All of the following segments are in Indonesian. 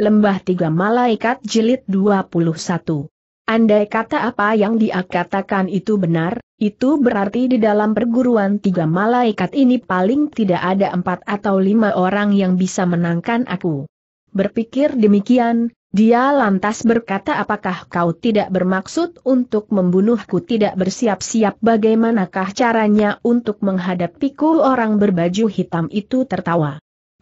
Lembah Tiga Malaikat Jilid 21. Andai kata apa yang dia katakan itu benar, itu berarti di dalam perguruan tiga malaikat ini paling tidak ada empat atau lima orang yang bisa menangkan aku. Berpikir demikian, dia lantas berkata apakah kau tidak bermaksud untuk membunuhku tidak bersiap-siap bagaimanakah caranya untuk menghadapiku orang berbaju hitam itu tertawa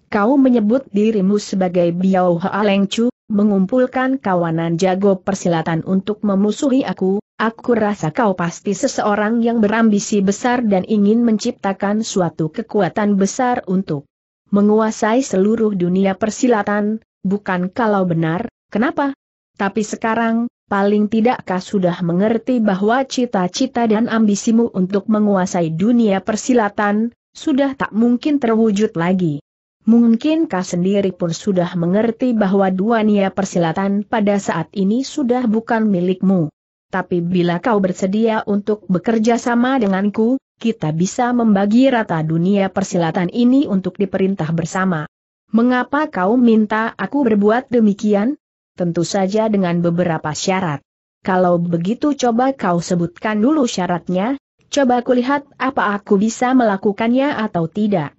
kau menyebut dirimu sebagai Biao Hoa Leng Chu, mengumpulkan kawanan jago persilatan untuk memusuhi aku, aku rasa kau pasti seseorang yang berambisi besar dan ingin menciptakan suatu kekuatan besar untuk menguasai seluruh dunia persilatan, bukan kalau benar, kenapa? Tapi sekarang, paling tidakkah sudah mengerti bahwa cita-cita dan ambisimu untuk menguasai dunia persilatan, sudah tak mungkin terwujud lagi. Mungkin Mungkinkah sendiri pun sudah mengerti bahwa dua dunia persilatan pada saat ini sudah bukan milikmu. Tapi bila kau bersedia untuk bekerja sama denganku, kita bisa membagi rata dunia persilatan ini untuk diperintah bersama. Mengapa kau minta aku berbuat demikian? Tentu saja dengan beberapa syarat. Kalau begitu coba kau sebutkan dulu syaratnya, coba kulihat apa aku bisa melakukannya atau tidak.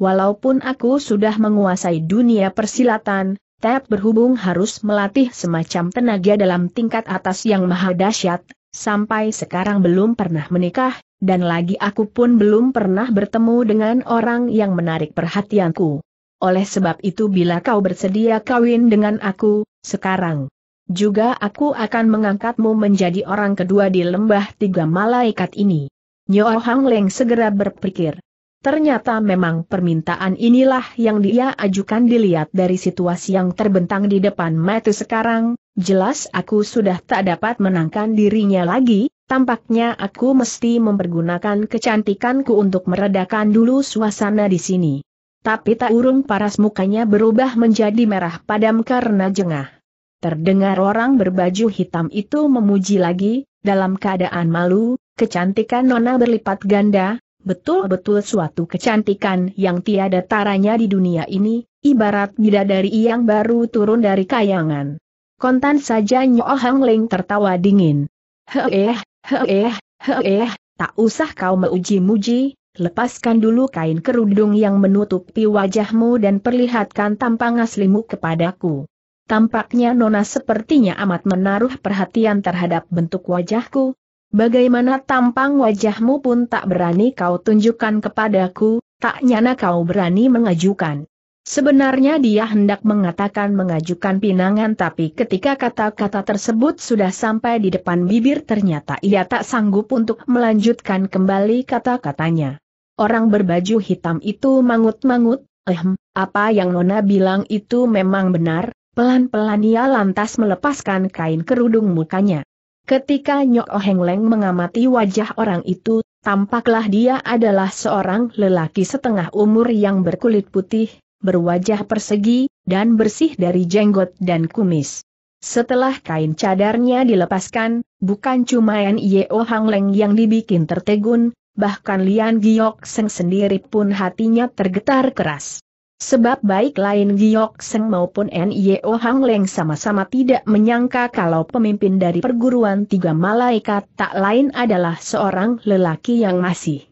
Walaupun aku sudah menguasai dunia persilatan, tetap berhubung harus melatih semacam tenaga dalam tingkat atas yang maha dahsyat, sampai sekarang belum pernah menikah, dan lagi aku pun belum pernah bertemu dengan orang yang menarik perhatianku. Oleh sebab itu bila kau bersedia kawin dengan aku, sekarang juga aku akan mengangkatmu menjadi orang kedua di lembah tiga malaikat ini. Nyo Hang Leng segera berpikir. Ternyata memang permintaan inilah yang dia ajukan dilihat dari situasi yang terbentang di depan mata sekarang, jelas aku sudah tak dapat menangkan dirinya lagi, tampaknya aku mesti mempergunakan kecantikanku untuk meredakan dulu suasana di sini. Tapi tak urung paras mukanya berubah menjadi merah padam karena jengah. Terdengar orang berbaju hitam itu memuji lagi, dalam keadaan malu, kecantikan Nona berlipat ganda, betul-betul suatu kecantikan yang tiada taranya di dunia ini, ibarat bidadari yang baru turun dari kayangan. Kontan saja Nyo Hang Ling tertawa dingin. Heeh, heeh, heeh, tak usah kau meuji muji lepaskan dulu kain kerudung yang menutupi wajahmu dan perlihatkan tampang aslimu kepadaku. Tampaknya Nona sepertinya amat menaruh perhatian terhadap bentuk wajahku, Bagaimana tampang wajahmu pun tak berani kau tunjukkan kepadaku, tak nyana kau berani mengajukan. Sebenarnya dia hendak mengatakan mengajukan pinangan tapi ketika kata-kata tersebut sudah sampai di depan bibir ternyata ia tak sanggup untuk melanjutkan kembali kata-katanya. Orang berbaju hitam itu mangut-mangut, Ehm, apa yang Nona bilang itu memang benar, pelan-pelan ia lantas melepaskan kain kerudung mukanya. Ketika Nyok Oheng Leng mengamati wajah orang itu, tampaklah dia adalah seorang lelaki setengah umur yang berkulit putih, berwajah persegi, dan bersih dari jenggot dan kumis. Setelah kain cadarnya dilepaskan, bukan cuma N.Y.O. Hang Leng yang dibikin tertegun, bahkan Lian Giok Seng sendiri pun hatinya tergetar keras. Sebab baik lain Giok Seng maupun N.I.O. Hang Leng sama-sama tidak menyangka kalau pemimpin dari perguruan tiga malaikat tak lain adalah seorang lelaki yang masih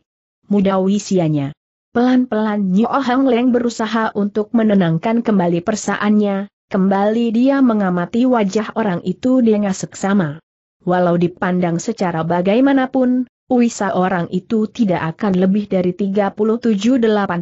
muda usianya. Pelan-pelan Nyo Hang Leng berusaha untuk menenangkan kembali persaannya, kembali dia mengamati wajah orang itu dengan seksama. Walau dipandang secara bagaimanapun, Uisa orang itu tidak akan lebih dari 37-8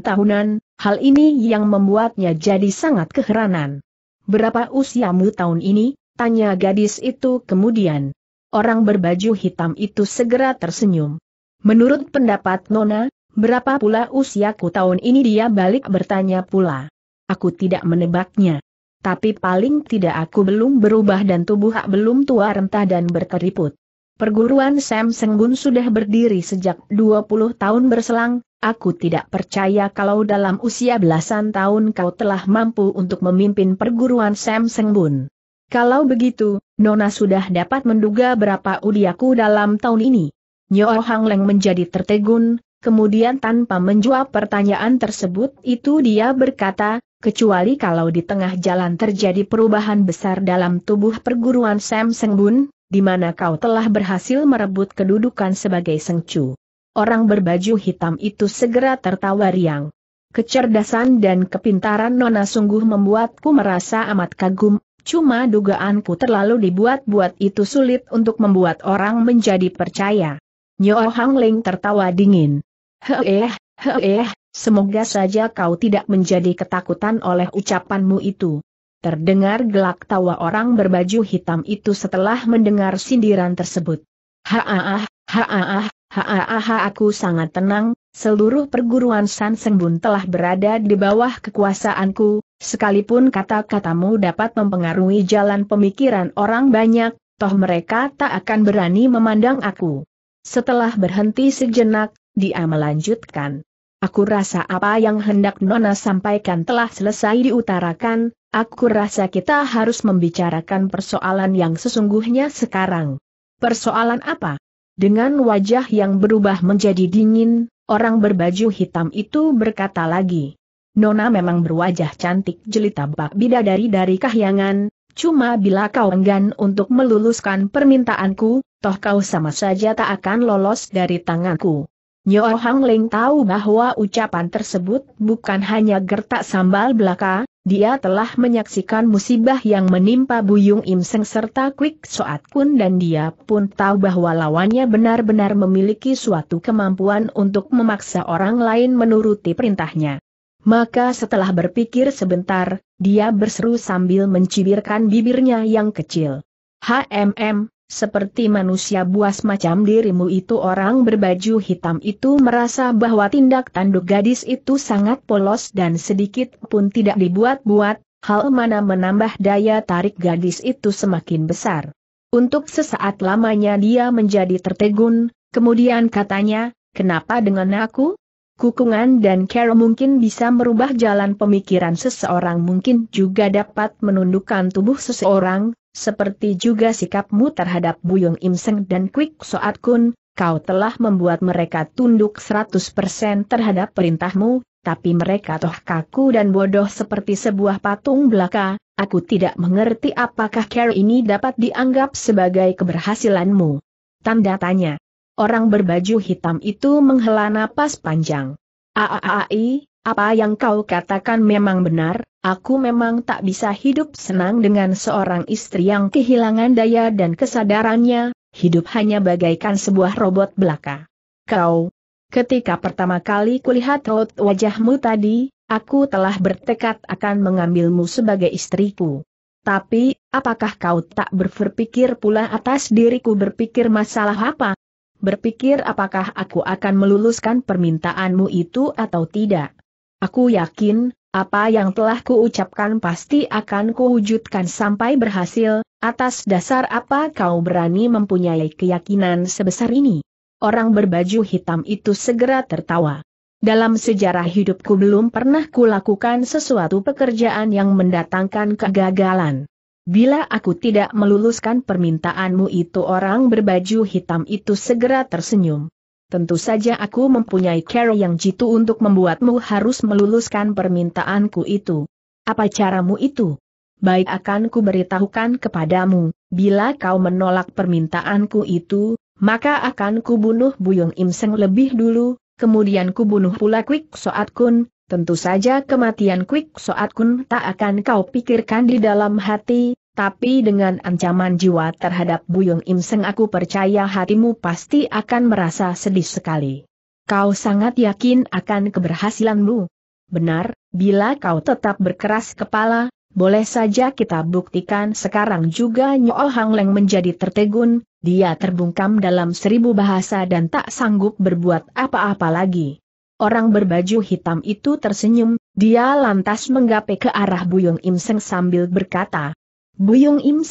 tahunan, hal ini yang membuatnya jadi sangat keheranan. Berapa usiamu tahun ini? Tanya gadis itu kemudian. Orang berbaju hitam itu segera tersenyum. Menurut pendapat Nona, berapa pula usiaku tahun ini dia balik bertanya pula. Aku tidak menebaknya. Tapi paling tidak aku belum berubah dan tubuh belum tua rentah dan berkeriput perguruan Sam Senggun sudah berdiri sejak 20 tahun berselang, aku tidak percaya kalau dalam usia belasan tahun kau telah mampu untuk memimpin perguruan Sam Senggun. Kalau begitu, Nona sudah dapat menduga berapa udiaku dalam tahun ini. Nyoh Hang Leng menjadi tertegun, kemudian tanpa menjawab pertanyaan tersebut itu dia berkata, kecuali kalau di tengah jalan terjadi perubahan besar dalam tubuh perguruan Sam Senggun, di mana kau telah berhasil merebut kedudukan sebagai sengcu. Orang berbaju hitam itu segera tertawa riang. Kecerdasan dan kepintaran Nona sungguh membuatku merasa amat kagum, cuma dugaanku terlalu dibuat-buat itu sulit untuk membuat orang menjadi percaya. Nyo Hang Ling tertawa dingin. Heeh, heeh, semoga saja kau tidak menjadi ketakutan oleh ucapanmu itu. Terdengar gelak tawa orang berbaju hitam itu setelah mendengar sindiran tersebut. Haaah, haaah, haaah aku sangat tenang, seluruh perguruan San Sembun telah berada di bawah kekuasaanku, sekalipun kata-katamu dapat mempengaruhi jalan pemikiran orang banyak, toh mereka tak akan berani memandang aku. Setelah berhenti sejenak, dia melanjutkan. Aku rasa apa yang hendak Nona sampaikan telah selesai diutarakan, Aku rasa kita harus membicarakan persoalan yang sesungguhnya sekarang. Persoalan apa? Dengan wajah yang berubah menjadi dingin, orang berbaju hitam itu berkata lagi. Nona memang berwajah cantik jelita bak bidadari dari kahyangan, cuma bila kau enggan untuk meluluskan permintaanku, toh kau sama saja tak akan lolos dari tanganku. Nyo Hang Ling tahu bahwa ucapan tersebut bukan hanya gertak sambal belaka, dia telah menyaksikan musibah yang menimpa Buyung Im Seng serta Quick Soat Kun dan dia pun tahu bahwa lawannya benar-benar memiliki suatu kemampuan untuk memaksa orang lain menuruti perintahnya. Maka setelah berpikir sebentar, dia berseru sambil mencibirkan bibirnya yang kecil. HMM, seperti manusia buas macam dirimu itu orang berbaju hitam itu merasa bahwa tindak tanduk gadis itu sangat polos dan sedikit pun tidak dibuat-buat, hal mana menambah daya tarik gadis itu semakin besar. Untuk sesaat lamanya dia menjadi tertegun, kemudian katanya, kenapa dengan aku? Kukungan dan care mungkin bisa merubah jalan pemikiran seseorang mungkin juga dapat menundukkan tubuh seseorang, seperti juga sikapmu terhadap Buyung Im dan Quick Soat Kun, kau telah membuat mereka tunduk 100% terhadap perintahmu, tapi mereka toh kaku dan bodoh seperti sebuah patung belaka, aku tidak mengerti apakah care ini dapat dianggap sebagai keberhasilanmu. Tanda tanya. Orang berbaju hitam itu menghela napas panjang. Aaai, apa yang kau katakan memang benar, aku memang tak bisa hidup senang dengan seorang istri yang kehilangan daya dan kesadarannya, hidup hanya bagaikan sebuah robot belaka. Kau, ketika pertama kali kulihat raut wajahmu tadi, aku telah bertekad akan mengambilmu sebagai istriku. Tapi, apakah kau tak berpikir pula atas diriku berpikir masalah apa? berpikir apakah aku akan meluluskan permintaanmu itu atau tidak. Aku yakin, apa yang telah kuucapkan pasti akan kuwujudkan sampai berhasil, atas dasar apa kau berani mempunyai keyakinan sebesar ini. Orang berbaju hitam itu segera tertawa. Dalam sejarah hidupku belum pernah kulakukan sesuatu pekerjaan yang mendatangkan kegagalan. Bila aku tidak meluluskan permintaanmu itu orang berbaju hitam itu segera tersenyum. Tentu saja aku mempunyai cara yang jitu untuk membuatmu harus meluluskan permintaanku itu. Apa caramu itu? Baik akan ku beritahukan kepadamu, bila kau menolak permintaanku itu, maka akan kubunuh Buyung Imseng lebih dulu, kemudian kubunuh bunuh pula Kwik Soat Kun, Tentu saja kematian Quick Soat Kun tak akan kau pikirkan di dalam hati, tapi dengan ancaman jiwa terhadap Buyung Im Seng aku percaya hatimu pasti akan merasa sedih sekali. Kau sangat yakin akan keberhasilanmu. Benar, bila kau tetap berkeras kepala, boleh saja kita buktikan sekarang juga Nyo oh Hang Leng menjadi tertegun, dia terbungkam dalam seribu bahasa dan tak sanggup berbuat apa-apa lagi. Orang berbaju hitam itu tersenyum, dia lantas menggapai ke arah Buyung Im sambil berkata, Buyung Im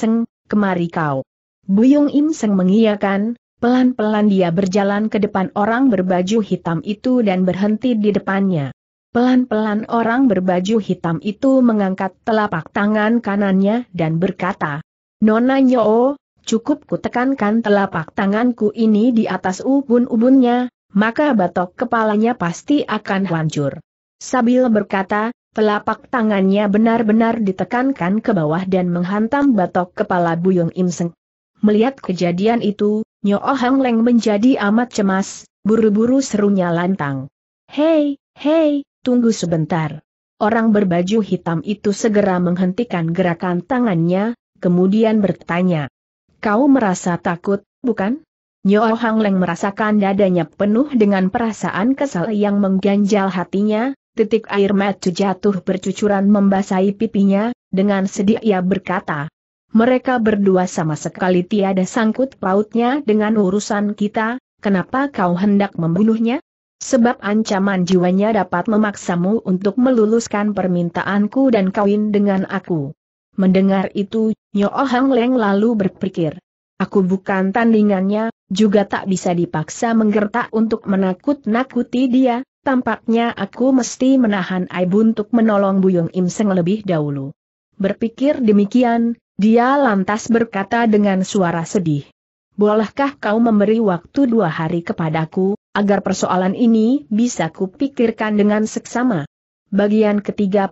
kemari kau. Buyung Im mengiyakan, pelan-pelan dia berjalan ke depan orang berbaju hitam itu dan berhenti di depannya. Pelan-pelan orang berbaju hitam itu mengangkat telapak tangan kanannya dan berkata, Nona Nyo, cukup kutekankan telapak tanganku ini di atas ubun-ubunnya, maka batok kepalanya pasti akan hancur. Sabil berkata, telapak tangannya benar-benar ditekankan ke bawah dan menghantam batok kepala Buyung Imseng. Melihat kejadian itu, Nyo oh Hang Leng menjadi amat cemas, buru-buru serunya lantang. Hei, hei, tunggu sebentar. Orang berbaju hitam itu segera menghentikan gerakan tangannya, kemudian bertanya. Kau merasa takut, bukan? Nyo Hang Leng merasakan dadanya penuh dengan perasaan kesal yang mengganjal hatinya, titik air mata jatuh bercucuran membasahi pipinya, dengan sedih ia berkata. Mereka berdua sama sekali tiada sangkut pautnya dengan urusan kita, kenapa kau hendak membunuhnya? Sebab ancaman jiwanya dapat memaksamu untuk meluluskan permintaanku dan kawin dengan aku. Mendengar itu, Nyo Hang Leng lalu berpikir. Aku bukan tandingannya, juga tak bisa dipaksa menggertak untuk menakut-nakuti dia, tampaknya aku mesti menahan aib untuk menolong Buyung Im lebih dahulu. Berpikir demikian, dia lantas berkata dengan suara sedih. Bolehkah kau memberi waktu dua hari kepadaku, agar persoalan ini bisa kupikirkan dengan seksama? Bagian ke-30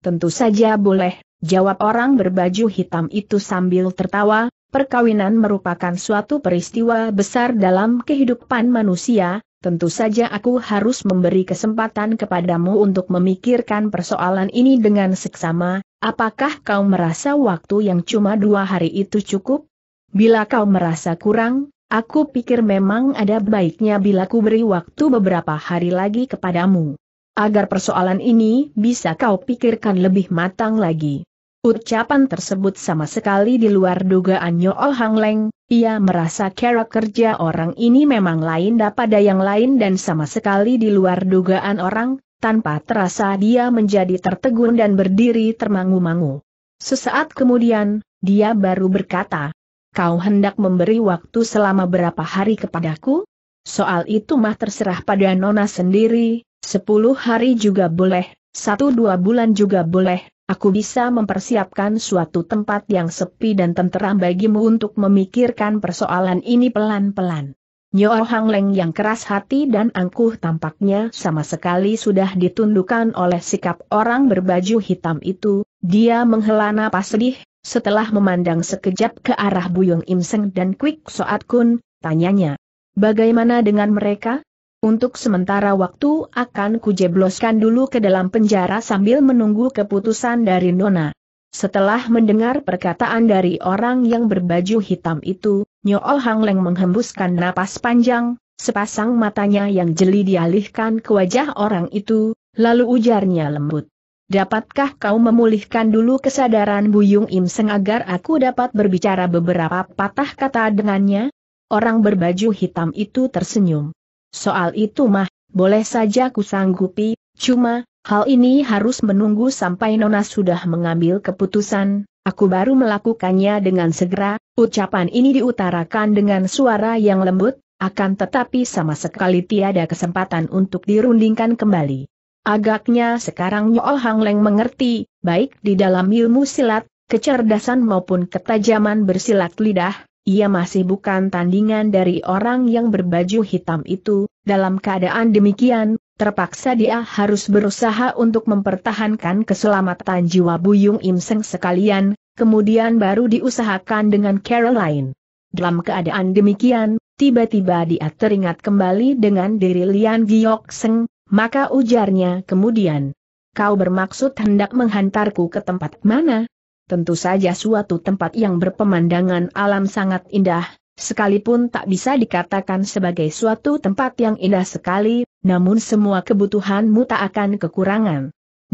Tentu saja boleh, jawab orang berbaju hitam itu sambil tertawa, Perkawinan merupakan suatu peristiwa besar dalam kehidupan manusia, tentu saja aku harus memberi kesempatan kepadamu untuk memikirkan persoalan ini dengan seksama, apakah kau merasa waktu yang cuma dua hari itu cukup? Bila kau merasa kurang, aku pikir memang ada baiknya bila ku beri waktu beberapa hari lagi kepadamu. Agar persoalan ini bisa kau pikirkan lebih matang lagi. Ucapan tersebut sama sekali di luar dugaan Oh Hang Leng, ia merasa kerak kerja orang ini memang lain daripada yang lain dan sama sekali di luar dugaan orang, tanpa terasa dia menjadi tertegun dan berdiri termangu-mangu. Sesaat kemudian, dia baru berkata, Kau hendak memberi waktu selama berapa hari kepadaku? Soal itu mah terserah pada Nona sendiri, sepuluh hari juga boleh, satu dua bulan juga boleh, aku bisa mempersiapkan suatu tempat yang sepi dan tenteram bagimu untuk memikirkan persoalan ini pelan-pelan. Nyo Hang Leng yang keras hati dan angkuh tampaknya sama sekali sudah ditundukkan oleh sikap orang berbaju hitam itu, dia menghela napas sedih, setelah memandang sekejap ke arah Buyung Im dan Quick Soat Kun, tanyanya. Bagaimana dengan mereka? Untuk sementara waktu akan kujebloskan dulu ke dalam penjara sambil menunggu keputusan dari Nona. Setelah mendengar perkataan dari orang yang berbaju hitam itu, Nyool Hang Leng menghembuskan napas panjang, sepasang matanya yang jeli dialihkan ke wajah orang itu, lalu ujarnya lembut. Dapatkah kau memulihkan dulu kesadaran Buyung Im Seng agar aku dapat berbicara beberapa patah kata dengannya? Orang berbaju hitam itu tersenyum. Soal itu mah, boleh saja kusanggupi, cuma, hal ini harus menunggu sampai Nona sudah mengambil keputusan, aku baru melakukannya dengan segera, ucapan ini diutarakan dengan suara yang lembut, akan tetapi sama sekali tiada kesempatan untuk dirundingkan kembali. Agaknya sekarang Nyo Hang Leng mengerti, baik di dalam ilmu silat, kecerdasan maupun ketajaman bersilat lidah, ia masih bukan tandingan dari orang yang berbaju hitam itu, dalam keadaan demikian, terpaksa dia harus berusaha untuk mempertahankan keselamatan jiwa Buyung Im sekalian, kemudian baru diusahakan dengan Caroline. Dalam keadaan demikian, tiba-tiba dia teringat kembali dengan diri Lian Giok Seng, maka ujarnya kemudian. Kau bermaksud hendak menghantarku ke tempat mana? Tentu saja suatu tempat yang berpemandangan alam sangat indah, sekalipun tak bisa dikatakan sebagai suatu tempat yang indah sekali, namun semua kebutuhanmu tak akan kekurangan.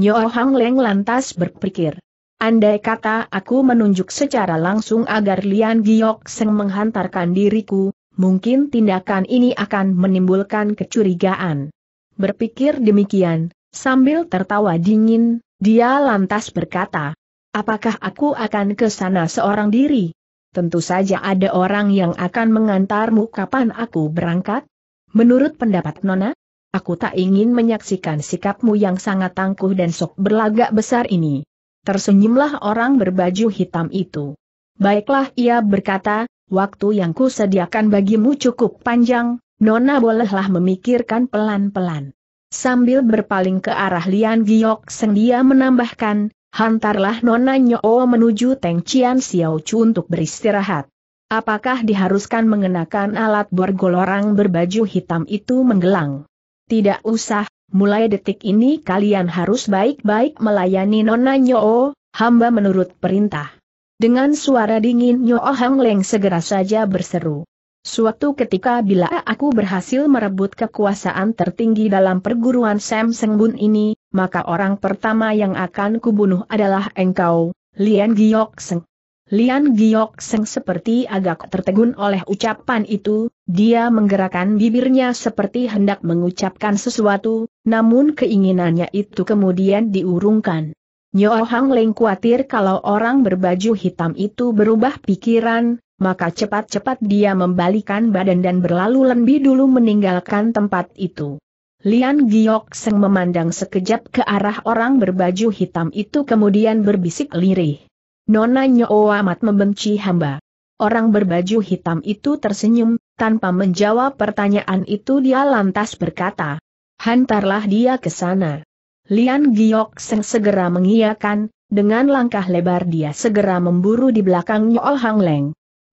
Nyo Hang Leng lantas berpikir. Andai kata aku menunjuk secara langsung agar Lian Giok Seng menghantarkan diriku, mungkin tindakan ini akan menimbulkan kecurigaan. Berpikir demikian, sambil tertawa dingin, dia lantas berkata, Apakah aku akan ke sana seorang diri? Tentu saja ada orang yang akan mengantarmu kapan aku berangkat. Menurut pendapat Nona, aku tak ingin menyaksikan sikapmu yang sangat tangguh dan sok berlagak besar ini. Tersenyumlah orang berbaju hitam itu. Baiklah ia berkata, waktu yang kusediakan bagimu cukup panjang, Nona bolehlah memikirkan pelan-pelan. Sambil berpaling ke arah Lian Giok Seng dia menambahkan, hantarlah Nona Nyoo menuju Teng Cian Xiao Chu untuk beristirahat. Apakah diharuskan mengenakan alat borgol orang berbaju hitam itu menggelang? Tidak usah, mulai detik ini kalian harus baik-baik melayani Nona Nyoo, hamba menurut perintah. Dengan suara dingin Nyoo Hang Leng segera saja berseru. Suatu ketika bila aku berhasil merebut kekuasaan tertinggi dalam perguruan Sam Sengbun ini, maka orang pertama yang akan kubunuh adalah engkau, Lian Giok Seng. Lian Giok Seng seperti agak tertegun oleh ucapan itu, dia menggerakkan bibirnya seperti hendak mengucapkan sesuatu, namun keinginannya itu kemudian diurungkan. Nyo Hang Leng khawatir kalau orang berbaju hitam itu berubah pikiran, maka cepat-cepat dia membalikan badan dan berlalu lebih dulu meninggalkan tempat itu. Lian Giok Seng memandang sekejap ke arah orang berbaju hitam itu kemudian berbisik lirih. Nona Nyo amat membenci hamba. Orang berbaju hitam itu tersenyum, tanpa menjawab pertanyaan itu dia lantas berkata, Hantarlah dia ke sana. Lian Giok Seng segera mengiyakan, dengan langkah lebar dia segera memburu di belakang Nyo Hang Leng.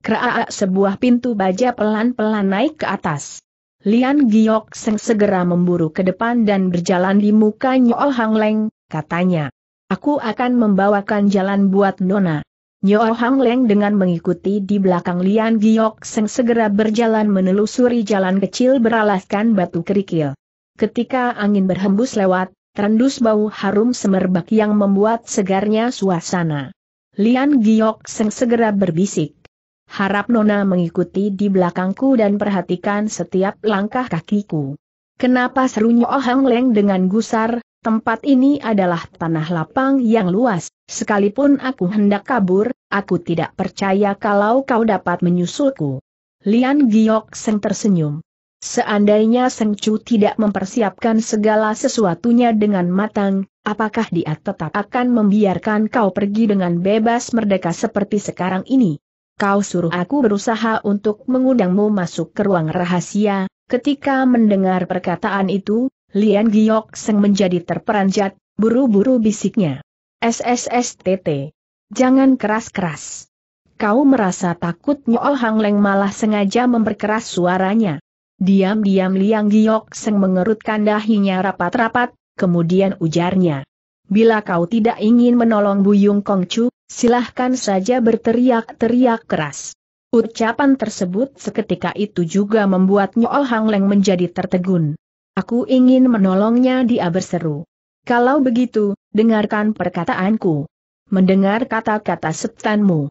Keraak sebuah pintu baja pelan-pelan naik ke atas. Lian Giok Seng segera memburu ke depan dan berjalan di muka Nyo Hang Leng, katanya. Aku akan membawakan jalan buat Nona. Nyo Hang Leng dengan mengikuti di belakang Lian Giok Seng segera berjalan menelusuri jalan kecil beralaskan batu kerikil. Ketika angin berhembus lewat, terendus bau harum semerbak yang membuat segarnya suasana. Lian Giok Seng segera berbisik. Harap Nona mengikuti di belakangku dan perhatikan setiap langkah kakiku. Kenapa serunya Ohang Leng dengan gusar, tempat ini adalah tanah lapang yang luas, sekalipun aku hendak kabur, aku tidak percaya kalau kau dapat menyusulku. Lian Giok Seng tersenyum. Seandainya Seng Chu tidak mempersiapkan segala sesuatunya dengan matang, apakah dia tetap akan membiarkan kau pergi dengan bebas merdeka seperti sekarang ini? kau suruh aku berusaha untuk mengundangmu masuk ke ruang rahasia, ketika mendengar perkataan itu, Lian Giok Seng menjadi terperanjat, buru-buru bisiknya. SSSTT. Jangan keras-keras. Kau merasa takut Nyo Hang Leng malah sengaja memperkeras suaranya. Diam-diam Liang Giok Seng mengerutkan dahinya rapat-rapat, kemudian ujarnya. Bila kau tidak ingin menolong Buyung Chu silahkan saja berteriak-teriak keras. Ucapan tersebut seketika itu juga membuat Nyool Hang Leng menjadi tertegun. Aku ingin menolongnya dia berseru. Kalau begitu, dengarkan perkataanku. Mendengar kata-kata setanmu.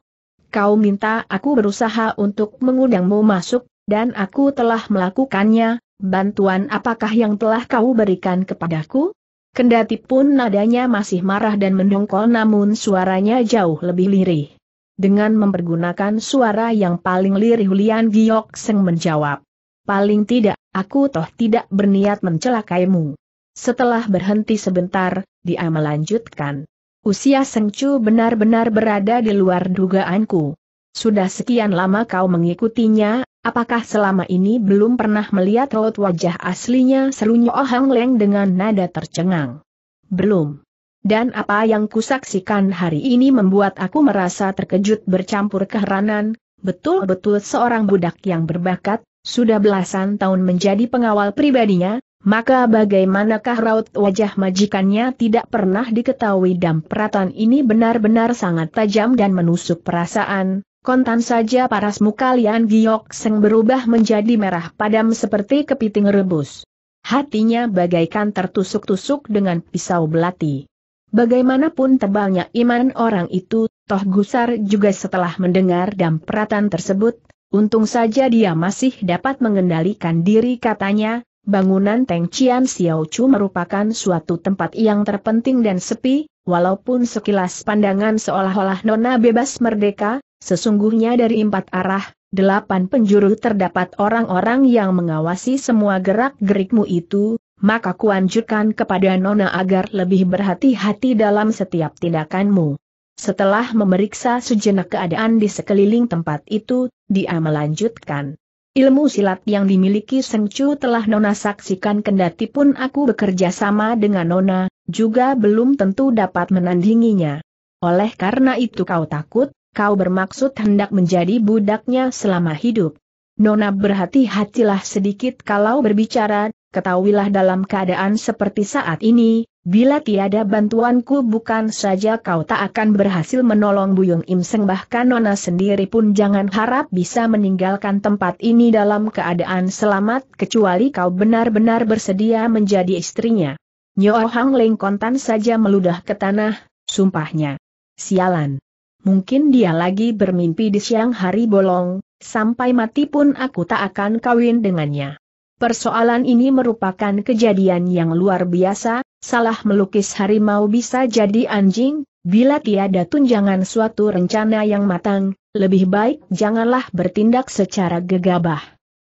Kau minta aku berusaha untuk mengundangmu masuk, dan aku telah melakukannya, bantuan apakah yang telah kau berikan kepadaku? Kendati pun nadanya masih marah dan mendongkol namun suaranya jauh lebih lirih. Dengan mempergunakan suara yang paling lirih Lian Giok Seng menjawab. Paling tidak, aku toh tidak berniat mencelakaimu. Setelah berhenti sebentar, dia melanjutkan. Usia Sengcu benar-benar berada di luar dugaanku. Sudah sekian lama kau mengikutinya, Apakah selama ini belum pernah melihat raut wajah aslinya serunya Oh Hang Leng dengan nada tercengang? Belum. Dan apa yang kusaksikan hari ini membuat aku merasa terkejut bercampur keheranan, betul-betul seorang budak yang berbakat, sudah belasan tahun menjadi pengawal pribadinya, maka bagaimanakah raut wajah majikannya tidak pernah diketahui dan peratan ini benar-benar sangat tajam dan menusuk perasaan, Kontan saja paras muka Lian Giok Seng berubah menjadi merah padam seperti kepiting rebus. Hatinya bagaikan tertusuk-tusuk dengan pisau belati. Bagaimanapun tebalnya iman orang itu, toh gusar juga setelah mendengar dampratan tersebut, untung saja dia masih dapat mengendalikan diri katanya, bangunan Teng Cian Xiao Chu merupakan suatu tempat yang terpenting dan sepi, walaupun sekilas pandangan seolah-olah nona bebas merdeka, Sesungguhnya dari empat arah, delapan penjuru terdapat orang-orang yang mengawasi semua gerak-gerikmu itu, maka kuanjurkan kepada Nona agar lebih berhati-hati dalam setiap tindakanmu. Setelah memeriksa sejenak keadaan di sekeliling tempat itu, dia melanjutkan. Ilmu silat yang dimiliki Seng Chu telah Nona saksikan kendati pun aku bekerja sama dengan Nona, juga belum tentu dapat menandinginya. Oleh karena itu kau takut, kau bermaksud hendak menjadi budaknya selama hidup. Nona berhati-hatilah sedikit kalau berbicara, ketahuilah dalam keadaan seperti saat ini, bila tiada bantuanku bukan saja kau tak akan berhasil menolong Buyung Im bahkan Nona sendiri pun jangan harap bisa meninggalkan tempat ini dalam keadaan selamat kecuali kau benar-benar bersedia menjadi istrinya. Nyo Hang Leng kontan saja meludah ke tanah, sumpahnya. Sialan. Mungkin dia lagi bermimpi di siang hari bolong, sampai mati pun aku tak akan kawin dengannya. Persoalan ini merupakan kejadian yang luar biasa, salah melukis harimau bisa jadi anjing, bila tiada tunjangan suatu rencana yang matang, lebih baik janganlah bertindak secara gegabah.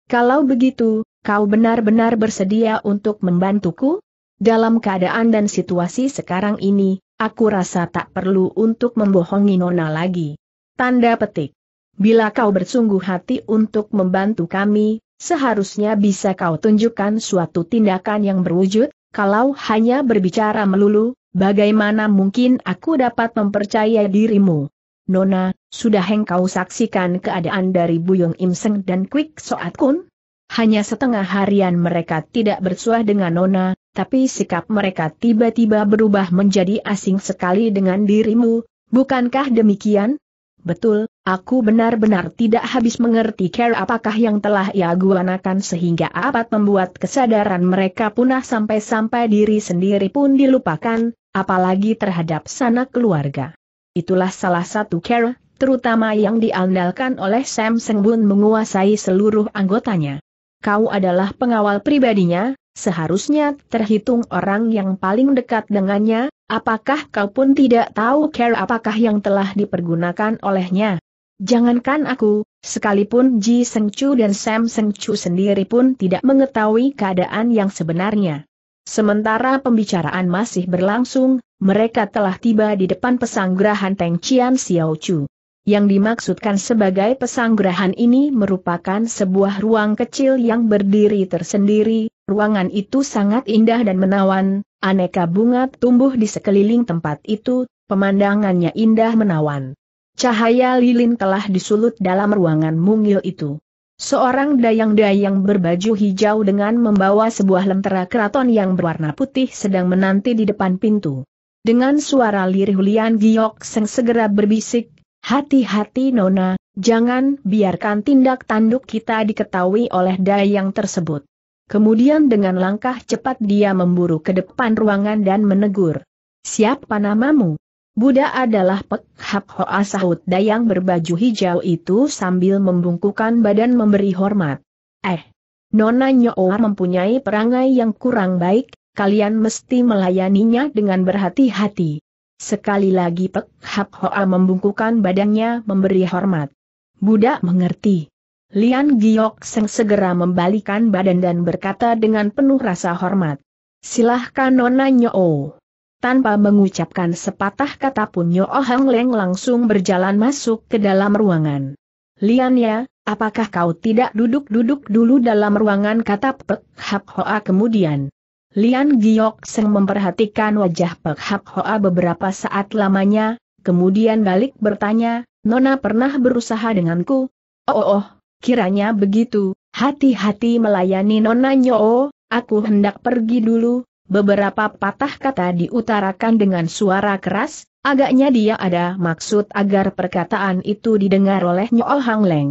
Kalau begitu, kau benar-benar bersedia untuk membantuku? Dalam keadaan dan situasi sekarang ini, Aku rasa tak perlu untuk membohongi Nona lagi. Tanda petik. Bila kau bersungguh hati untuk membantu kami, seharusnya bisa kau tunjukkan suatu tindakan yang berwujud, kalau hanya berbicara melulu, bagaimana mungkin aku dapat mempercaya dirimu? Nona, sudah engkau saksikan keadaan dari Buyung Im dan Quick Soat Kun? Hanya setengah harian mereka tidak bersuah dengan Nona, tapi sikap mereka tiba-tiba berubah menjadi asing sekali dengan dirimu, bukankah demikian? Betul, aku benar-benar tidak habis mengerti care apakah yang telah ia gunakan sehingga apat membuat kesadaran mereka punah sampai-sampai diri sendiri pun dilupakan, apalagi terhadap sanak keluarga. Itulah salah satu care, terutama yang diandalkan oleh Sam Sengbun menguasai seluruh anggotanya. Kau adalah pengawal pribadinya, Seharusnya terhitung orang yang paling dekat dengannya, apakah kau pun tidak tahu care apakah yang telah dipergunakan olehnya? Jangankan aku, sekalipun Ji Seng Chu dan Sam Seng Chu sendiri pun tidak mengetahui keadaan yang sebenarnya. Sementara pembicaraan masih berlangsung, mereka telah tiba di depan pesanggrahan Teng Chian Xiao Chu. Yang dimaksudkan sebagai pesanggrahan ini merupakan sebuah ruang kecil yang berdiri tersendiri, Ruangan itu sangat indah dan menawan, aneka bunga tumbuh di sekeliling tempat itu, pemandangannya indah menawan. Cahaya lilin telah disulut dalam ruangan mungil itu. Seorang dayang-dayang berbaju hijau dengan membawa sebuah lentera keraton yang berwarna putih sedang menanti di depan pintu. Dengan suara lirih Lian Giok Seng segera berbisik, hati-hati Nona, jangan biarkan tindak tanduk kita diketahui oleh dayang tersebut. Kemudian dengan langkah cepat dia memburu ke depan ruangan dan menegur. Siapa namamu? Buddha adalah Pek Hap Hoa sahut dayang berbaju hijau itu sambil membungkukan badan memberi hormat. Eh, Nona Nyoa mempunyai perangai yang kurang baik, kalian mesti melayaninya dengan berhati-hati. Sekali lagi Pek Hap Hoa membungkukan badannya memberi hormat. Buddha mengerti. Lian Giok Seng segera membalikan badan dan berkata dengan penuh rasa hormat. Silahkan Nona Nyo. Tanpa mengucapkan sepatah kata pun Nyo Hang Leng langsung berjalan masuk ke dalam ruangan. Lian ya, apakah kau tidak duduk-duduk dulu dalam ruangan kata Pek Hap Hoa kemudian? Lian Giok Seng memperhatikan wajah Pek Hap Hoa beberapa saat lamanya, kemudian balik bertanya, Nona pernah berusaha denganku? oh, oh, oh Kiranya begitu, hati-hati melayani Nona Nyoo, aku hendak pergi dulu, beberapa patah kata diutarakan dengan suara keras, agaknya dia ada maksud agar perkataan itu didengar oleh Nyoo Hang Leng.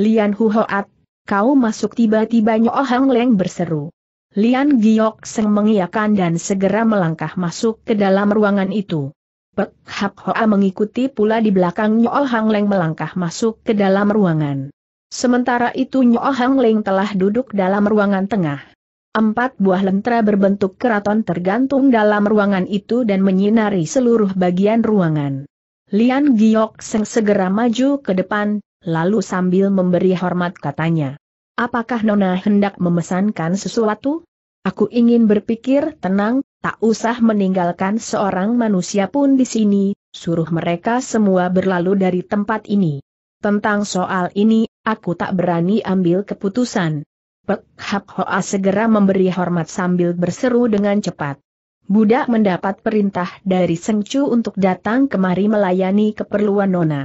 Lian Huhoat, kau masuk tiba-tiba Nyoo Hang Leng berseru. Lian Giok Seng mengiakan dan segera melangkah masuk ke dalam ruangan itu. Pek Hap Hoa mengikuti pula di belakang Nyo Hang Leng melangkah masuk ke dalam ruangan. Sementara itu Nyo Hang Leng telah duduk dalam ruangan tengah. Empat buah lentera berbentuk keraton tergantung dalam ruangan itu dan menyinari seluruh bagian ruangan. Lian Giok Seng segera maju ke depan, lalu sambil memberi hormat katanya. Apakah Nona hendak memesankan sesuatu? Aku ingin berpikir tenang, tak usah meninggalkan seorang manusia pun di sini, suruh mereka semua berlalu dari tempat ini. Tentang soal ini aku tak berani ambil keputusan. Pek Hap Hoa segera memberi hormat sambil berseru dengan cepat. Budak mendapat perintah dari Seng Chu untuk datang kemari melayani keperluan Nona.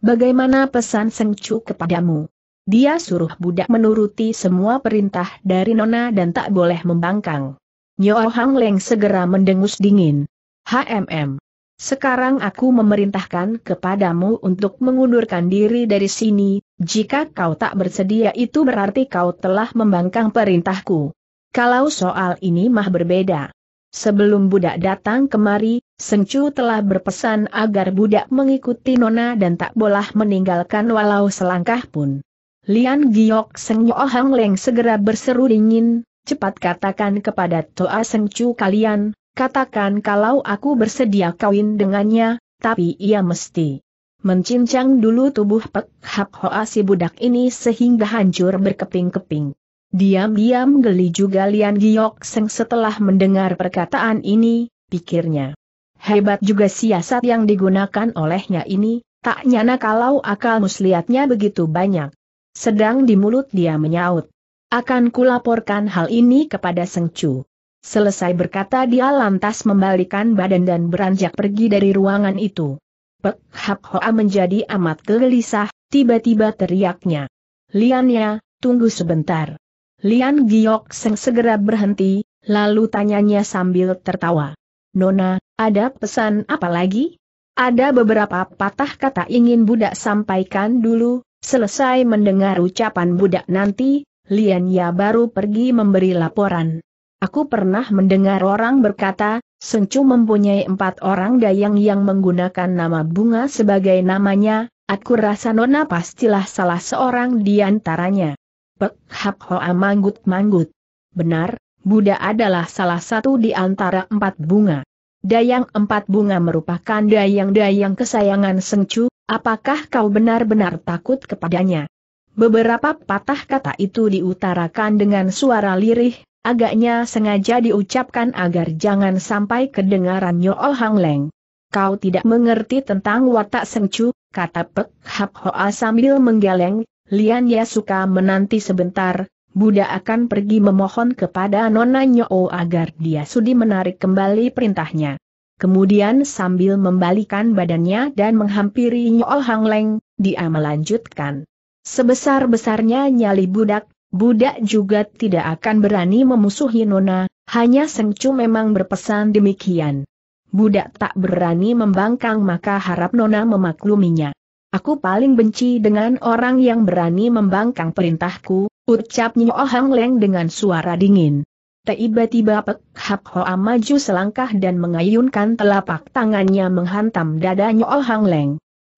Bagaimana pesan Seng Chu kepadamu? Dia suruh budak menuruti semua perintah dari Nona dan tak boleh membangkang. Nyo Hang Leng segera mendengus dingin. HMM. Sekarang aku memerintahkan kepadamu untuk mengundurkan diri dari sini, jika kau tak bersedia itu berarti kau telah membangkang perintahku. Kalau soal ini mah berbeda. Sebelum budak datang kemari, Sengcu telah berpesan agar budak mengikuti Nona dan tak boleh meninggalkan walau selangkah pun. Lian Giok Seng Hang Leng segera berseru dingin, cepat katakan kepada Toa Sengcu kalian, katakan kalau aku bersedia kawin dengannya, tapi ia mesti mencincang dulu tubuh Pek hap Hoa si budak ini sehingga hancur berkeping-keping. Diam-diam geli juga Lian Giok Seng setelah mendengar perkataan ini, pikirnya. Hebat juga siasat yang digunakan olehnya ini, tak nyana kalau akal muslihatnya begitu banyak. Sedang di mulut dia menyaut. Akan kulaporkan hal ini kepada Seng Chu. Selesai berkata dia lantas membalikan badan dan beranjak pergi dari ruangan itu. Pek Hak Hoa menjadi amat gelisah, tiba-tiba teriaknya. Lian ya, tunggu sebentar. Lian Giok Seng segera berhenti, lalu tanyanya sambil tertawa. Nona, ada pesan apa lagi? Ada beberapa patah kata ingin budak sampaikan dulu, selesai mendengar ucapan budak nanti, Lian Ya baru pergi memberi laporan. Aku pernah mendengar orang berkata, Sencu mempunyai empat orang dayang yang menggunakan nama bunga sebagai namanya, aku rasa Nona pastilah salah seorang di antaranya. Pek Hap Hoa manggut-manggut. Benar, Buddha adalah salah satu di antara empat bunga. Dayang empat bunga merupakan dayang-dayang kesayangan Sengcu, apakah kau benar-benar takut kepadanya? Beberapa patah kata itu diutarakan dengan suara lirih, Agaknya sengaja diucapkan agar jangan sampai kedengaran Nyo Hang Leng. Kau tidak mengerti tentang watak Sengcu, kata Pek Hap Hoa sambil menggeleng, Lian Ya suka menanti sebentar, Buddha akan pergi memohon kepada Nona Nyo agar dia sudi menarik kembali perintahnya. Kemudian sambil membalikan badannya dan menghampiri Nyo Hang Leng, dia melanjutkan. Sebesar-besarnya nyali budak, budak juga tidak akan berani memusuhi Nona, hanya Sengcu memang berpesan demikian. Budak tak berani membangkang maka harap Nona memakluminya. Aku paling benci dengan orang yang berani membangkang perintahku, ucap Nyo Hang Leng dengan suara dingin. Tiba-tiba Pek Hap Hoa maju selangkah dan mengayunkan telapak tangannya menghantam dadanya Nyo Hang Leng.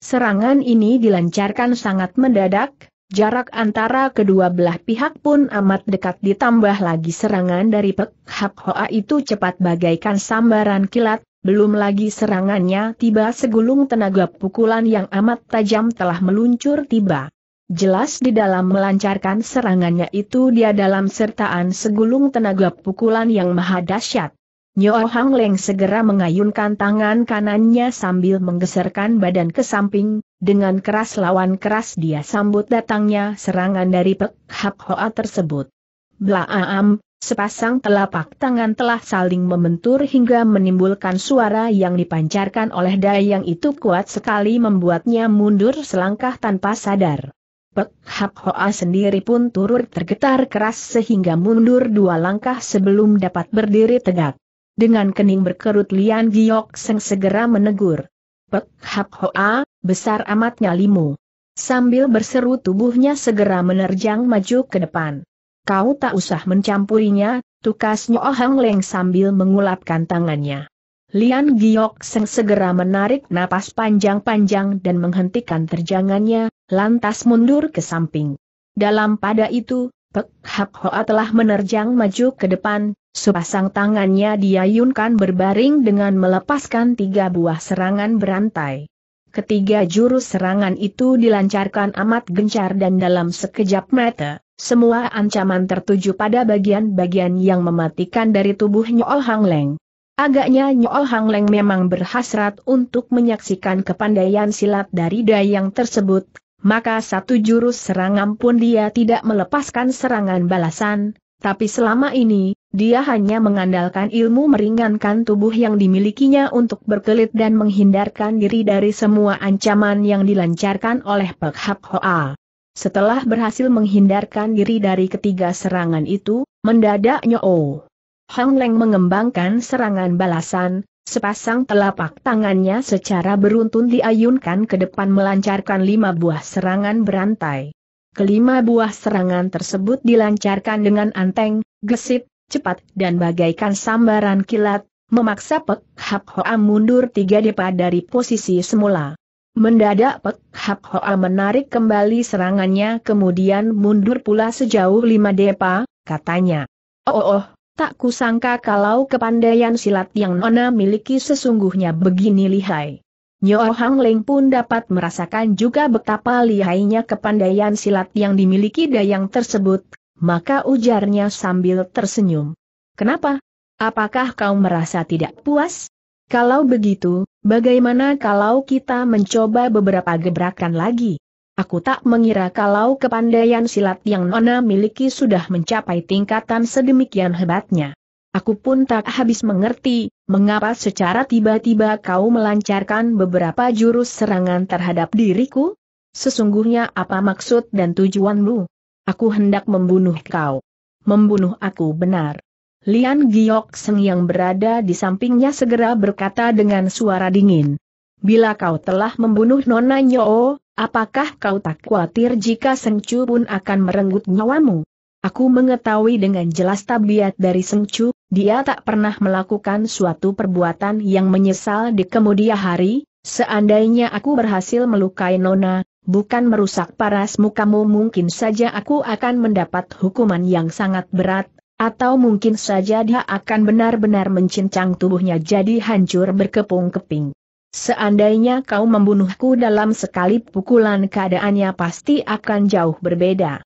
Serangan ini dilancarkan sangat mendadak, Jarak antara kedua belah pihak pun amat dekat ditambah lagi serangan dari Pek Hak Hoa itu cepat bagaikan sambaran kilat, belum lagi serangannya tiba segulung tenaga pukulan yang amat tajam telah meluncur tiba. Jelas di dalam melancarkan serangannya itu dia dalam sertaan segulung tenaga pukulan yang maha dahsyat. Nyo Hang Leng segera mengayunkan tangan kanannya sambil menggeserkan badan ke samping, dengan keras lawan keras dia sambut datangnya serangan dari Pek Hap Hoa tersebut. Blaam, sepasang telapak tangan telah saling membentur hingga menimbulkan suara yang dipancarkan oleh dayang itu kuat sekali membuatnya mundur selangkah tanpa sadar. Pek Hap Hoa sendiri pun turut tergetar keras sehingga mundur dua langkah sebelum dapat berdiri tegak. Dengan kening berkerut Lian Giok Seng segera menegur. Pek Hap Hoa, besar amatnya limu. Sambil berseru tubuhnya segera menerjang maju ke depan. Kau tak usah mencampurinya, tukas Nyo Hang Leng sambil mengulapkan tangannya. Lian Giok Seng segera menarik napas panjang-panjang dan menghentikan terjangannya, lantas mundur ke samping. Dalam pada itu, Pek Hak Hoa telah menerjang maju ke depan, sepasang tangannya diayunkan berbaring dengan melepaskan tiga buah serangan berantai. Ketiga jurus serangan itu dilancarkan amat gencar dan dalam sekejap mata, semua ancaman tertuju pada bagian-bagian yang mematikan dari tubuh Nyol Hang Leng. Agaknya Nyol Hang Leng memang berhasrat untuk menyaksikan kepandaian silat dari dayang tersebut, maka satu jurus serangan pun dia tidak melepaskan serangan balasan, tapi selama ini, dia hanya mengandalkan ilmu meringankan tubuh yang dimilikinya untuk berkelit dan menghindarkan diri dari semua ancaman yang dilancarkan oleh Pek Hap Hoa. Setelah berhasil menghindarkan diri dari ketiga serangan itu, mendadak Nyo Hang Leng mengembangkan serangan balasan, Sepasang telapak tangannya secara beruntun diayunkan ke depan melancarkan lima buah serangan berantai. Kelima buah serangan tersebut dilancarkan dengan anteng, gesit, cepat dan bagaikan sambaran kilat, memaksa Pek Hap Hoa mundur tiga depa dari posisi semula. Mendadak Pek Hap Hoa menarik kembali serangannya kemudian mundur pula sejauh lima depa, katanya. Oh oh oh, Tak kusangka kalau kepandaian silat yang Nona miliki sesungguhnya begini lihai. Nyo Hang Leng pun dapat merasakan juga betapa lihainya kepandaian silat yang dimiliki Dayang tersebut, maka ujarnya sambil tersenyum. Kenapa? Apakah kau merasa tidak puas? Kalau begitu, bagaimana kalau kita mencoba beberapa gebrakan lagi? Aku tak mengira kalau kepandaian silat yang Nona miliki sudah mencapai tingkatan sedemikian hebatnya. Aku pun tak habis mengerti, mengapa secara tiba-tiba kau melancarkan beberapa jurus serangan terhadap diriku? Sesungguhnya apa maksud dan tujuanmu? Aku hendak membunuh kau. Membunuh aku benar. Lian Giok Seng yang berada di sampingnya segera berkata dengan suara dingin. Bila kau telah membunuh Nona Nyo, apakah kau tak khawatir jika Chu pun akan merenggut nyawamu? Aku mengetahui dengan jelas tabiat dari Chu, dia tak pernah melakukan suatu perbuatan yang menyesal di kemudian hari, seandainya aku berhasil melukai Nona, bukan merusak paras mukamu, mungkin saja aku akan mendapat hukuman yang sangat berat, atau mungkin saja dia akan benar-benar mencincang tubuhnya jadi hancur berkepung-keping. Seandainya kau membunuhku dalam sekali pukulan keadaannya pasti akan jauh berbeda.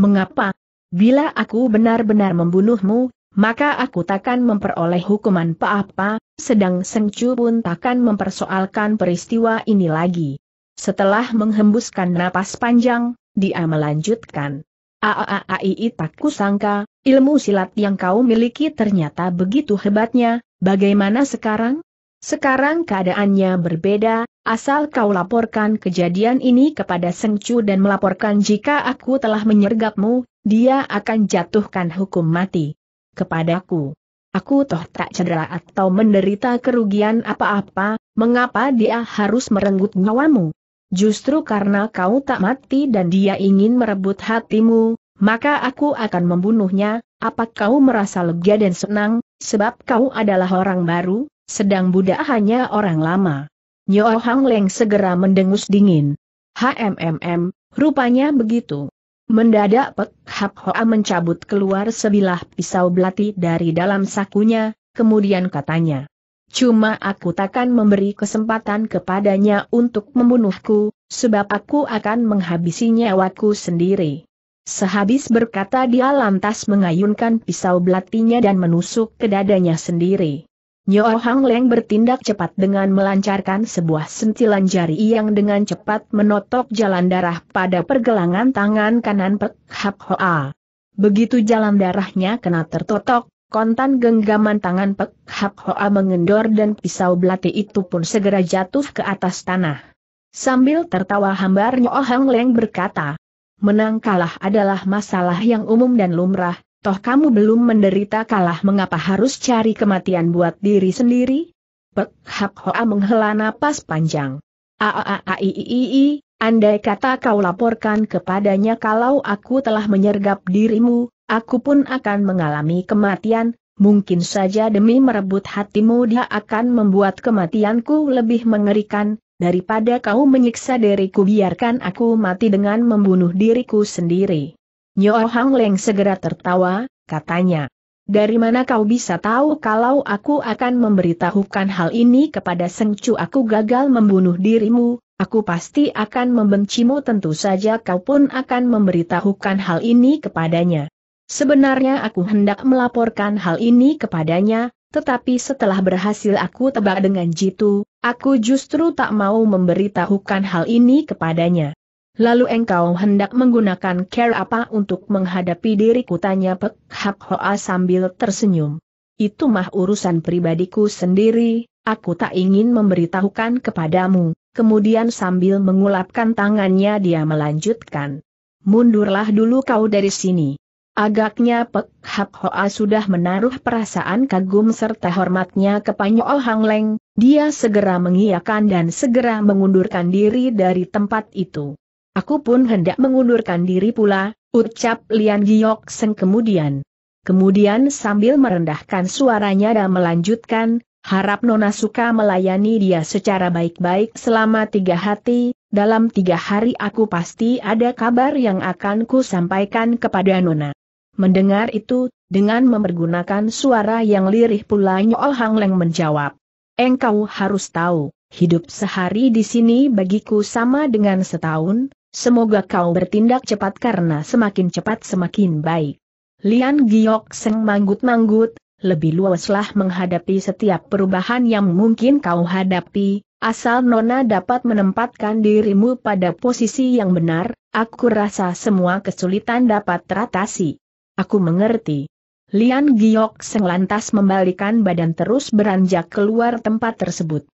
Mengapa? Bila aku benar-benar membunuhmu, maka aku takkan memperoleh hukuman apa-apa, sedang Sengcu pun takkan mempersoalkan peristiwa ini lagi. Setelah menghembuskan napas panjang, dia melanjutkan. Aaai tak kusangka, ilmu silat yang kau miliki ternyata begitu hebatnya, bagaimana sekarang? Sekarang keadaannya berbeda, asal kau laporkan kejadian ini kepada Seng Chu dan melaporkan jika aku telah menyergapmu, dia akan jatuhkan hukum mati. Kepadaku. Aku toh tak cedera atau menderita kerugian apa-apa, mengapa dia harus merenggut nyawamu? Justru karena kau tak mati dan dia ingin merebut hatimu, maka aku akan membunuhnya, apa kau merasa lega dan senang, sebab kau adalah orang baru, sedang Buddha hanya orang lama. Nyo Hang Leng segera mendengus dingin. HMMM, rupanya begitu. Mendadak Pek Hap Hoa mencabut keluar sebilah pisau belati dari dalam sakunya, kemudian katanya. Cuma aku takkan memberi kesempatan kepadanya untuk membunuhku, sebab aku akan menghabisi nyawaku sendiri. Sehabis berkata dia lantas mengayunkan pisau belatinya dan menusuk ke dadanya sendiri. Nyo Hang Leng bertindak cepat dengan melancarkan sebuah sentilan jari yang dengan cepat menotok jalan darah pada pergelangan tangan kanan Pek Hap Hoa. Begitu jalan darahnya kena tertotok, kontan genggaman tangan Pek Hap Hoa mengendor dan pisau belati itu pun segera jatuh ke atas tanah. Sambil tertawa hambar Nyo Hang Leng berkata, Menang kalah adalah masalah yang umum dan lumrah, Toh kamu belum menderita kalah mengapa harus cari kematian buat diri sendiri? Pek Hak Hoa menghela napas panjang. -i, andai kata kau laporkan kepadanya kalau aku telah menyergap dirimu, aku pun akan mengalami kematian, mungkin saja demi merebut hatimu dia akan membuat kematianku lebih mengerikan, daripada kau menyiksa diriku biarkan aku mati dengan membunuh diriku sendiri. Nyo Hang Leng segera tertawa, katanya. Dari mana kau bisa tahu kalau aku akan memberitahukan hal ini kepada Seng Chu aku gagal membunuh dirimu, aku pasti akan membencimu tentu saja kau pun akan memberitahukan hal ini kepadanya. Sebenarnya aku hendak melaporkan hal ini kepadanya, tetapi setelah berhasil aku tebak dengan jitu, aku justru tak mau memberitahukan hal ini kepadanya. Lalu engkau hendak menggunakan care apa untuk menghadapi diriku tanya Pek Hak Hoa sambil tersenyum. Itu mah urusan pribadiku sendiri, aku tak ingin memberitahukan kepadamu. Kemudian sambil mengulapkan tangannya dia melanjutkan. Mundurlah dulu kau dari sini. Agaknya Pek Hak Hoa sudah menaruh perasaan kagum serta hormatnya ke Panyo Hang Leng, dia segera mengiyakan dan segera mengundurkan diri dari tempat itu. Aku pun hendak mengundurkan diri pula, ucap Lian Giok Seng kemudian. Kemudian sambil merendahkan suaranya dan melanjutkan, harap Nona suka melayani dia secara baik-baik selama tiga hati, dalam tiga hari aku pasti ada kabar yang akan ku sampaikan kepada Nona. Mendengar itu, dengan mempergunakan suara yang lirih pula Nyol Hang Leng menjawab. Engkau harus tahu, hidup sehari di sini bagiku sama dengan setahun, Semoga kau bertindak cepat karena semakin cepat semakin baik. Lian Giok Seng manggut-manggut, lebih luaslah menghadapi setiap perubahan yang mungkin kau hadapi, asal Nona dapat menempatkan dirimu pada posisi yang benar, aku rasa semua kesulitan dapat teratasi. Aku mengerti. Lian Giok Seng lantas membalikan badan terus beranjak keluar tempat tersebut.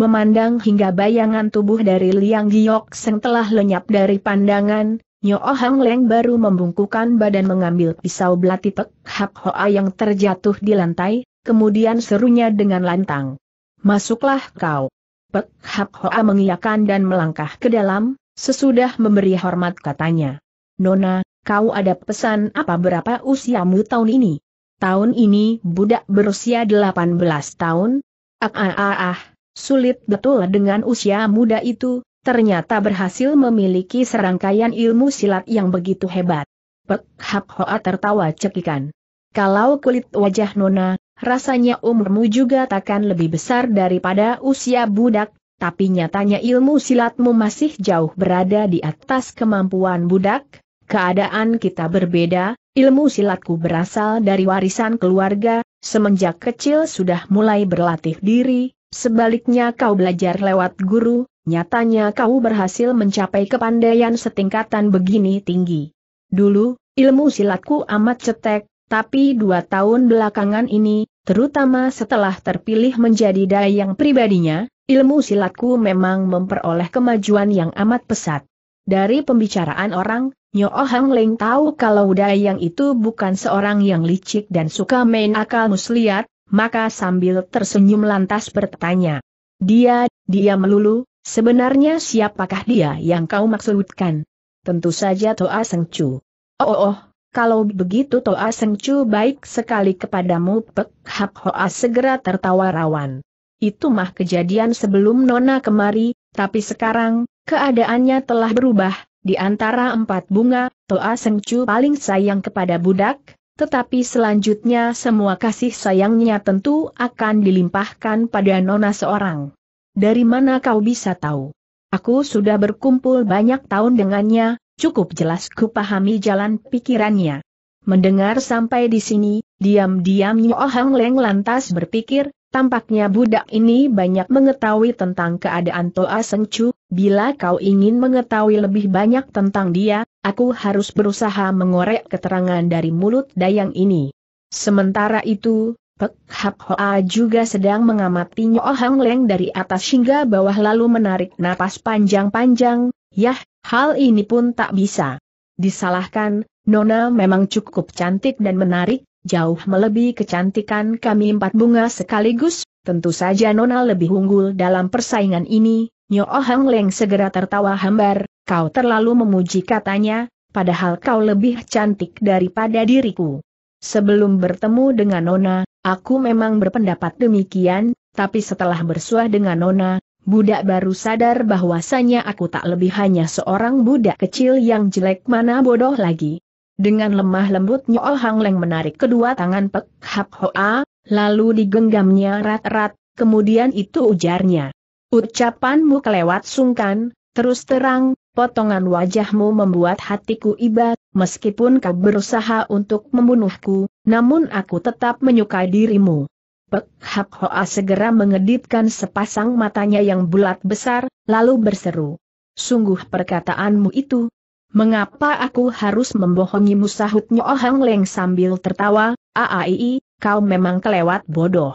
Memandang hingga bayangan tubuh dari Liang Giok Seng telah lenyap dari pandangan, Nyo Hang Leng baru membungkukan badan mengambil pisau belati pek Hak Hoa yang terjatuh di lantai, kemudian serunya dengan lantang. Masuklah kau. Pek Hak Hoa mengiyakan dan melangkah ke dalam, sesudah memberi hormat katanya. Nona, kau ada pesan apa berapa usiamu tahun ini? Tahun ini budak berusia 18 tahun? Ah ah ah ah, Sulit betul dengan usia muda itu, ternyata berhasil memiliki serangkaian ilmu silat yang begitu hebat. Pek Hap Hoa tertawa cekikan. Kalau kulit wajah Nona, rasanya umurmu juga takkan lebih besar daripada usia budak, tapi nyatanya ilmu silatmu masih jauh berada di atas kemampuan budak. Keadaan kita berbeda, ilmu silatku berasal dari warisan keluarga, semenjak kecil sudah mulai berlatih diri, Sebaliknya kau belajar lewat guru, nyatanya kau berhasil mencapai kepandaian setingkatan begini tinggi. Dulu, ilmu silatku amat cetek, tapi dua tahun belakangan ini, terutama setelah terpilih menjadi dayang pribadinya, ilmu silatku memang memperoleh kemajuan yang amat pesat. Dari pembicaraan orang, Nyo Hang Leng tahu kalau dayang itu bukan seorang yang licik dan suka main akal muslihat, maka sambil tersenyum lantas bertanya. Dia, dia melulu, sebenarnya siapakah dia yang kau maksudkan? Tentu saja Toa Sengcu. Oh, oh, oh, kalau begitu Toa Sengcu baik sekali kepadamu Pek Hap Hoa segera tertawa rawan. Itu mah kejadian sebelum Nona kemari, tapi sekarang, keadaannya telah berubah, di antara empat bunga, Toa Sengcu paling sayang kepada budak, tetapi selanjutnya semua kasih sayangnya tentu akan dilimpahkan pada Nona seorang. Dari mana kau bisa tahu? Aku sudah berkumpul banyak tahun dengannya, cukup jelas ku pahami jalan pikirannya. Mendengar sampai di sini, diam-diam Nyo Hang Leng lantas berpikir, Tampaknya budak ini banyak mengetahui tentang keadaan Toa Sengcu, bila kau ingin mengetahui lebih banyak tentang dia, aku harus berusaha mengorek keterangan dari mulut dayang ini. Sementara itu, Pek Hap Hoa juga sedang mengamati Nyo Hang Leng dari atas hingga bawah lalu menarik napas panjang-panjang, yah, hal ini pun tak bisa. Disalahkan, Nona memang cukup cantik dan menarik, jauh melebihi kecantikan kami empat bunga sekaligus, tentu saja Nona lebih unggul dalam persaingan ini, Nyo Hang Leng segera tertawa hambar, kau terlalu memuji katanya, padahal kau lebih cantik daripada diriku. Sebelum bertemu dengan Nona, aku memang berpendapat demikian, tapi setelah bersuah dengan Nona, budak baru sadar bahwasanya aku tak lebih hanya seorang budak kecil yang jelek mana bodoh lagi. Dengan lemah lembut Nyol Hang Leng menarik kedua tangan Pek Hap Hoa, lalu digenggamnya rat-rat, kemudian itu ujarnya. Ucapanmu kelewat sungkan, terus terang, potongan wajahmu membuat hatiku iba, meskipun kau berusaha untuk membunuhku, namun aku tetap menyukai dirimu. Pek Hap Hoa segera mengedipkan sepasang matanya yang bulat besar, lalu berseru. Sungguh perkataanmu itu, Mengapa aku harus membohongimu sahutnya Ohang Hang Leng sambil tertawa, Aai, kau memang kelewat bodoh.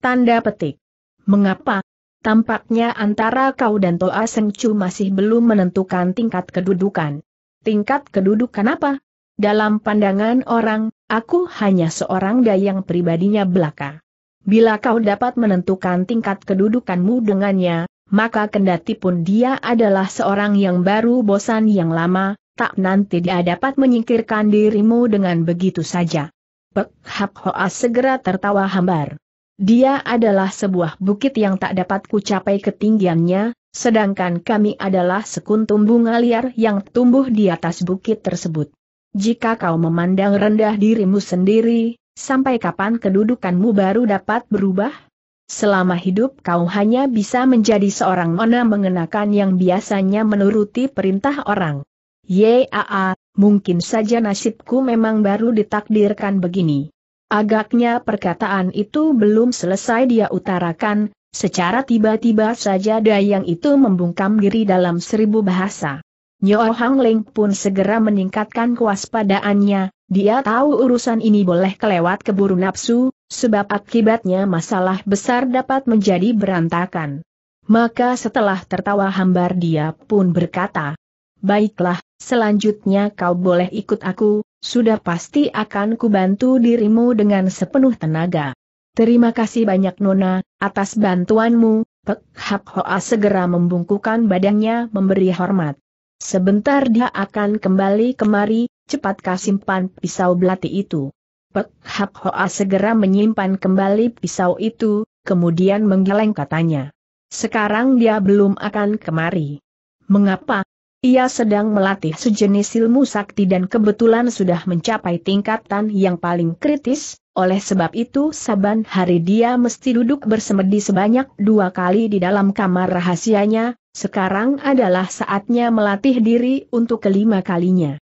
Tanda petik. Mengapa? Tampaknya antara kau dan Toa Seng masih belum menentukan tingkat kedudukan. Tingkat kedudukan apa? Dalam pandangan orang, aku hanya seorang dayang pribadinya belaka. Bila kau dapat menentukan tingkat kedudukanmu dengannya, maka kendati pun dia adalah seorang yang baru bosan yang lama, tak nanti dia dapat menyingkirkan dirimu dengan begitu saja. Pek Hap Hoas segera tertawa hambar. Dia adalah sebuah bukit yang tak dapat ku capai ketinggiannya, sedangkan kami adalah sekuntum bunga liar yang tumbuh di atas bukit tersebut. Jika kau memandang rendah dirimu sendiri, sampai kapan kedudukanmu baru dapat berubah? Selama hidup kau hanya bisa menjadi seorang nona mengenakan yang biasanya menuruti perintah orang. Yaa, mungkin saja nasibku memang baru ditakdirkan begini. Agaknya perkataan itu belum selesai dia utarakan, secara tiba-tiba saja Dayang itu membungkam diri dalam seribu bahasa. Nyo Hang Leng pun segera meningkatkan kewaspadaannya, dia tahu urusan ini boleh kelewat keburu nafsu, sebab akibatnya masalah besar dapat menjadi berantakan. Maka setelah tertawa hambar dia pun berkata, Baiklah, selanjutnya kau boleh ikut aku, sudah pasti akan kubantu dirimu dengan sepenuh tenaga. Terima kasih banyak Nona, atas bantuanmu, Pek Hap Hoa segera membungkukan badannya memberi hormat. Sebentar dia akan kembali kemari, cepat kau simpan pisau belati itu. Pek Hak Hoa segera menyimpan kembali pisau itu, kemudian menggeleng katanya. Sekarang dia belum akan kemari. Mengapa? Ia sedang melatih sejenis ilmu sakti dan kebetulan sudah mencapai tingkatan yang paling kritis, oleh sebab itu saban hari dia mesti duduk bersemedi sebanyak dua kali di dalam kamar rahasianya, sekarang adalah saatnya melatih diri untuk kelima kalinya.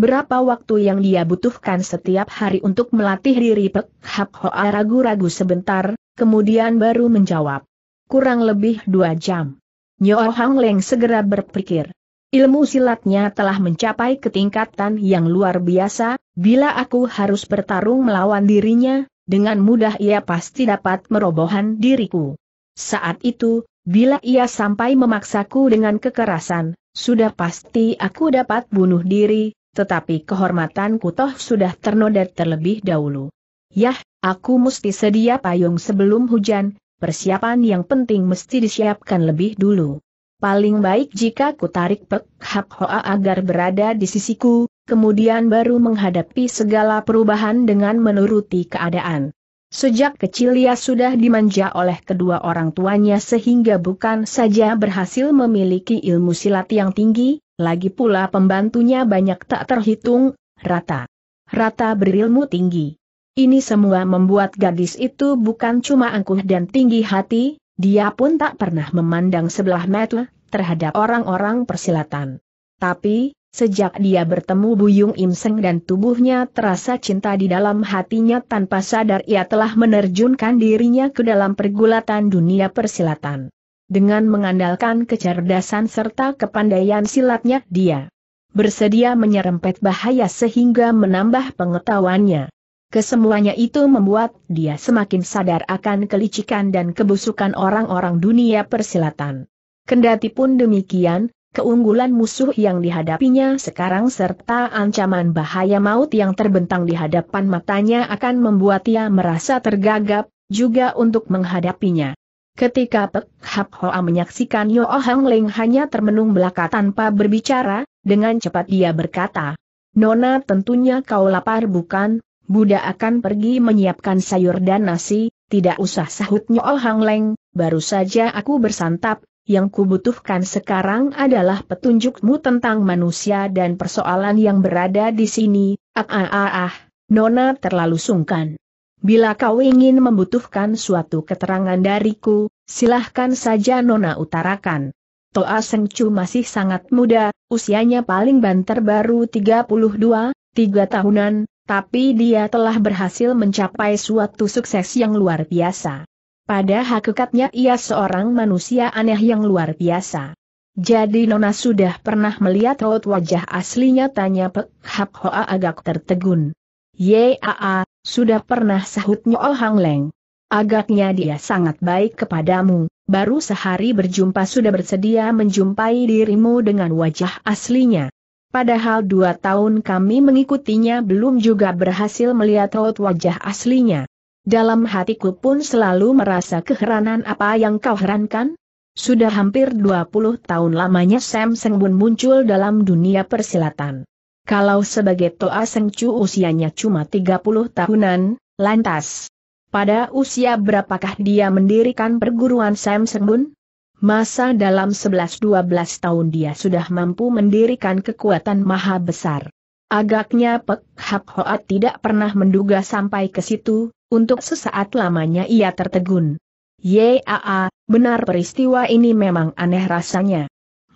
Berapa waktu yang dia butuhkan setiap hari untuk melatih diri Pek Hap Hoa ah, ragu-ragu sebentar, kemudian baru menjawab. Kurang lebih dua jam. Nyo Hang Leng segera berpikir. Ilmu silatnya telah mencapai ketingkatan yang luar biasa, bila aku harus bertarung melawan dirinya, dengan mudah ia pasti dapat merobohan diriku. Saat itu, bila ia sampai memaksaku dengan kekerasan, sudah pasti aku dapat bunuh diri, tetapi kehormatanku toh sudah ternoda terlebih dahulu. Yah, aku mesti sedia payung sebelum hujan, persiapan yang penting mesti disiapkan lebih dulu. Paling baik jika ku tarik Pek Hap Hoa agar berada di sisiku, kemudian baru menghadapi segala perubahan dengan menuruti keadaan. Sejak kecil ia sudah dimanja oleh kedua orang tuanya sehingga bukan saja berhasil memiliki ilmu silat yang tinggi, lagi pula pembantunya banyak tak terhitung, rata. Rata berilmu tinggi. Ini semua membuat gadis itu bukan cuma angkuh dan tinggi hati, dia pun tak pernah memandang sebelah mata terhadap orang-orang persilatan. Tapi, Sejak dia bertemu Buyung Imseng dan tubuhnya terasa cinta di dalam hatinya tanpa sadar ia telah menerjunkan dirinya ke dalam pergulatan dunia persilatan dengan mengandalkan kecerdasan serta kepandaian silatnya dia. Bersedia menyerempet bahaya sehingga menambah pengetahuannya. Kesemuanya itu membuat dia semakin sadar akan kelicikan dan kebusukan orang-orang dunia persilatan. Kendati pun demikian, keunggulan musuh yang dihadapinya sekarang serta ancaman bahaya maut yang terbentang di hadapan matanya akan membuat ia merasa tergagap, juga untuk menghadapinya. Ketika Pek Hap Hoa menyaksikan Yo Hang oh Leng hanya termenung belaka tanpa berbicara, dengan cepat dia berkata, Nona tentunya kau lapar bukan, Buddha akan pergi menyiapkan sayur dan nasi, tidak usah sahut Yo Hang oh Leng, baru saja aku bersantap, yang kubutuhkan sekarang adalah petunjukmu tentang manusia dan persoalan yang berada di sini, ah ah ah, ah Nona terlalu sungkan. Bila kau ingin membutuhkan suatu keterangan dariku, silahkan saja Nona utarakan. Toa Sengcu masih sangat muda, usianya paling banter baru 32, 3 tahunan, tapi dia telah berhasil mencapai suatu sukses yang luar biasa. Pada hakikatnya ia seorang manusia aneh yang luar biasa. Jadi Nona sudah pernah melihat raut wajah aslinya tanya Pek Hap Hoa agak tertegun. Yaa, sudah pernah sahutnya Oh Hang Leng. Agaknya dia sangat baik kepadamu, baru sehari berjumpa sudah bersedia menjumpai dirimu dengan wajah aslinya. Padahal dua tahun kami mengikutinya belum juga berhasil melihat raut wajah aslinya. Dalam hatiku pun selalu merasa keheranan apa yang kau herankan? Sudah hampir 20 tahun lamanya Sam Bun muncul dalam dunia persilatan. Kalau sebagai Toa Seng usianya cuma 30 tahunan, lantas, pada usia berapakah dia mendirikan perguruan Sam Sengbun? Masa dalam 11-12 tahun dia sudah mampu mendirikan kekuatan maha besar. Agaknya Pek Hap Hoat tidak pernah menduga sampai ke situ, untuk sesaat lamanya ia tertegun. Yaa, benar peristiwa ini memang aneh rasanya.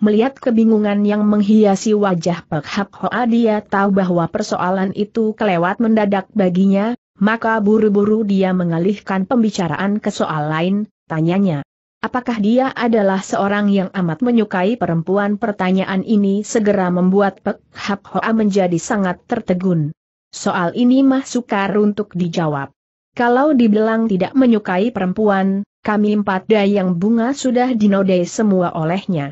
Melihat kebingungan yang menghiasi wajah Pek Hak Hoa dia tahu bahwa persoalan itu kelewat mendadak baginya, maka buru-buru dia mengalihkan pembicaraan ke soal lain, tanyanya. Apakah dia adalah seorang yang amat menyukai perempuan? Pertanyaan ini segera membuat Pek Hak Hoa menjadi sangat tertegun. Soal ini mah sukar untuk dijawab. Kalau dibilang tidak menyukai perempuan, kami empat dayang bunga sudah dinodai semua olehnya.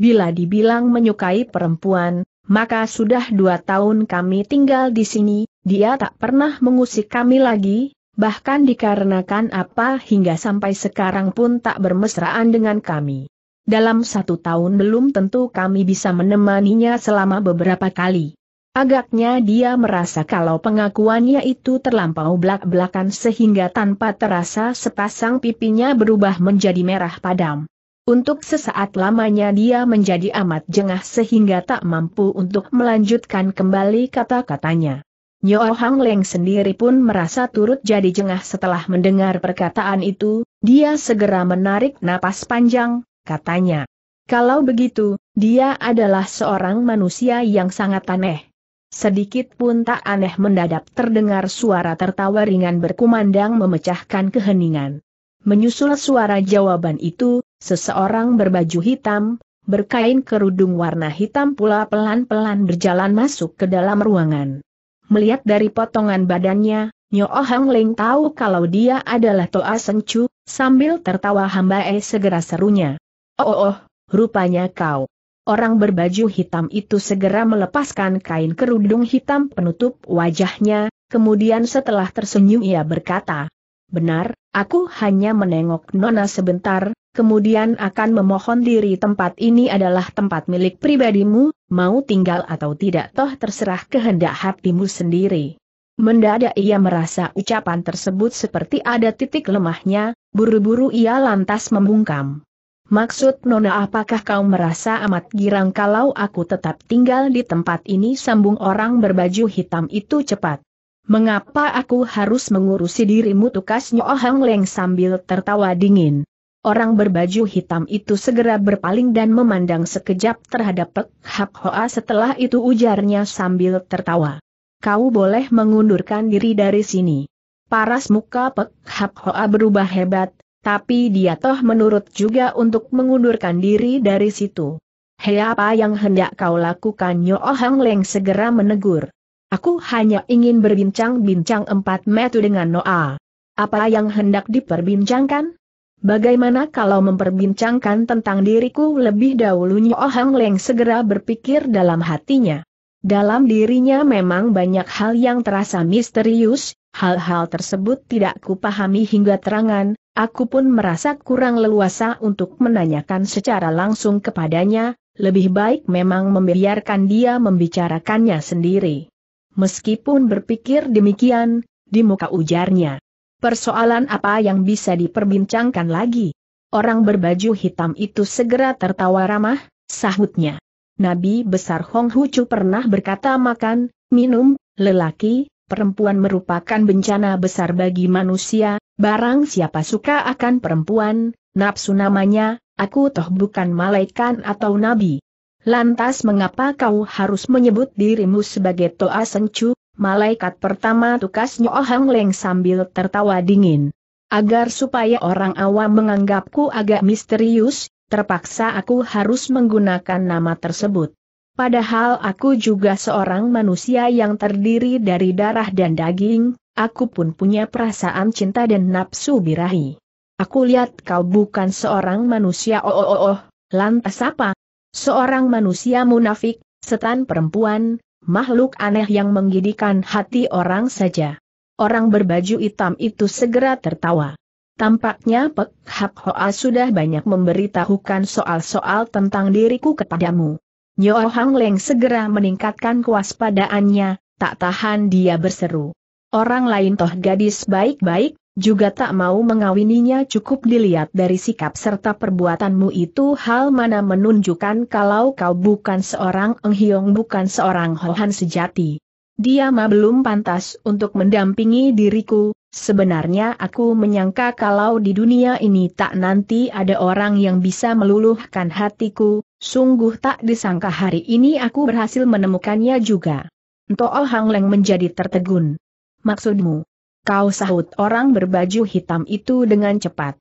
Bila dibilang menyukai perempuan, maka sudah dua tahun kami tinggal di sini, dia tak pernah mengusik kami lagi, bahkan dikarenakan apa hingga sampai sekarang pun tak bermesraan dengan kami. Dalam satu tahun belum tentu kami bisa menemaninya selama beberapa kali. Agaknya dia merasa kalau pengakuannya itu terlampau belak-belakan sehingga tanpa terasa sepasang pipinya berubah menjadi merah padam. Untuk sesaat lamanya dia menjadi amat jengah sehingga tak mampu untuk melanjutkan kembali kata-katanya. Nyo Hang Leng sendiri pun merasa turut jadi jengah setelah mendengar perkataan itu, dia segera menarik napas panjang, katanya. Kalau begitu, dia adalah seorang manusia yang sangat aneh. Sedikit pun tak aneh mendadak terdengar suara tertawa ringan berkumandang memecahkan keheningan. Menyusul suara jawaban itu, seseorang berbaju hitam, berkain kerudung warna hitam pula pelan-pelan berjalan masuk ke dalam ruangan. Melihat dari potongan badannya, Nyo oh Hang Leng tahu kalau dia adalah Toa Sencu, sambil tertawa hamba eh segera serunya. Oh, oh, oh, rupanya kau. Orang berbaju hitam itu segera melepaskan kain kerudung hitam penutup wajahnya, kemudian setelah tersenyum ia berkata, Benar, aku hanya menengok Nona sebentar, kemudian akan memohon diri tempat ini adalah tempat milik pribadimu, mau tinggal atau tidak toh terserah kehendak hatimu sendiri. Mendadak ia merasa ucapan tersebut seperti ada titik lemahnya, buru-buru ia lantas membungkam. Maksud Nona apakah kau merasa amat girang kalau aku tetap tinggal di tempat ini sambung orang berbaju hitam itu cepat. Mengapa aku harus mengurusi dirimu tukas Nyo Hang Leng sambil tertawa dingin. Orang berbaju hitam itu segera berpaling dan memandang sekejap terhadap Pek Hak Hoa setelah itu ujarnya sambil tertawa. Kau boleh mengundurkan diri dari sini. Paras muka Pek Hak Hoa berubah hebat, tapi dia toh menurut juga untuk mengundurkan diri dari situ. Hei apa yang hendak kau lakukan Nyo Hang Leng segera menegur. Aku hanya ingin berbincang-bincang empat metu dengan Noa. Apa yang hendak diperbincangkan? Bagaimana kalau memperbincangkan tentang diriku lebih dahulu Nyo Hang Leng segera berpikir dalam hatinya. Dalam dirinya memang banyak hal yang terasa misterius, hal-hal tersebut tidak kupahami hingga terangan, aku pun merasa kurang leluasa untuk menanyakan secara langsung kepadanya, lebih baik memang membiarkan dia membicarakannya sendiri. Meskipun berpikir demikian, di muka ujarnya. Persoalan apa yang bisa diperbincangkan lagi? Orang berbaju hitam itu segera tertawa ramah, sahutnya. Nabi besar Hong Hucu pernah berkata makan, minum, lelaki, perempuan merupakan bencana besar bagi manusia, barang siapa suka akan perempuan, nafsu namanya, aku toh bukan malaikat atau nabi. Lantas mengapa kau harus menyebut dirimu sebagai Toa Sencu, malaikat pertama tukas Nyo Hang Leng sambil tertawa dingin. Agar supaya orang awam menganggapku agak misterius, terpaksa aku harus menggunakan nama tersebut. Padahal aku juga seorang manusia yang terdiri dari darah dan daging, aku pun punya perasaan cinta dan nafsu birahi. Aku lihat kau bukan seorang manusia oh oh, oh. oh. lantas apa? Seorang manusia munafik, setan perempuan, makhluk aneh yang menggidikan hati orang saja. Orang berbaju hitam itu segera tertawa. Tampaknya Pek Hak Hoa sudah banyak memberitahukan soal-soal tentang diriku kepadamu. Nyo Hang Leng segera meningkatkan kewaspadaannya, tak tahan dia berseru. Orang lain toh gadis baik-baik, juga tak mau mengawininya cukup dilihat dari sikap serta perbuatanmu itu hal mana menunjukkan kalau kau bukan seorang enghiong bukan seorang hohan sejati. Dia mah belum pantas untuk mendampingi diriku, sebenarnya aku menyangka kalau di dunia ini tak nanti ada orang yang bisa meluluhkan hatiku, sungguh tak disangka hari ini aku berhasil menemukannya juga. Ntoo oh Hang Leng menjadi tertegun. Maksudmu? Kau sahut orang berbaju hitam itu dengan cepat.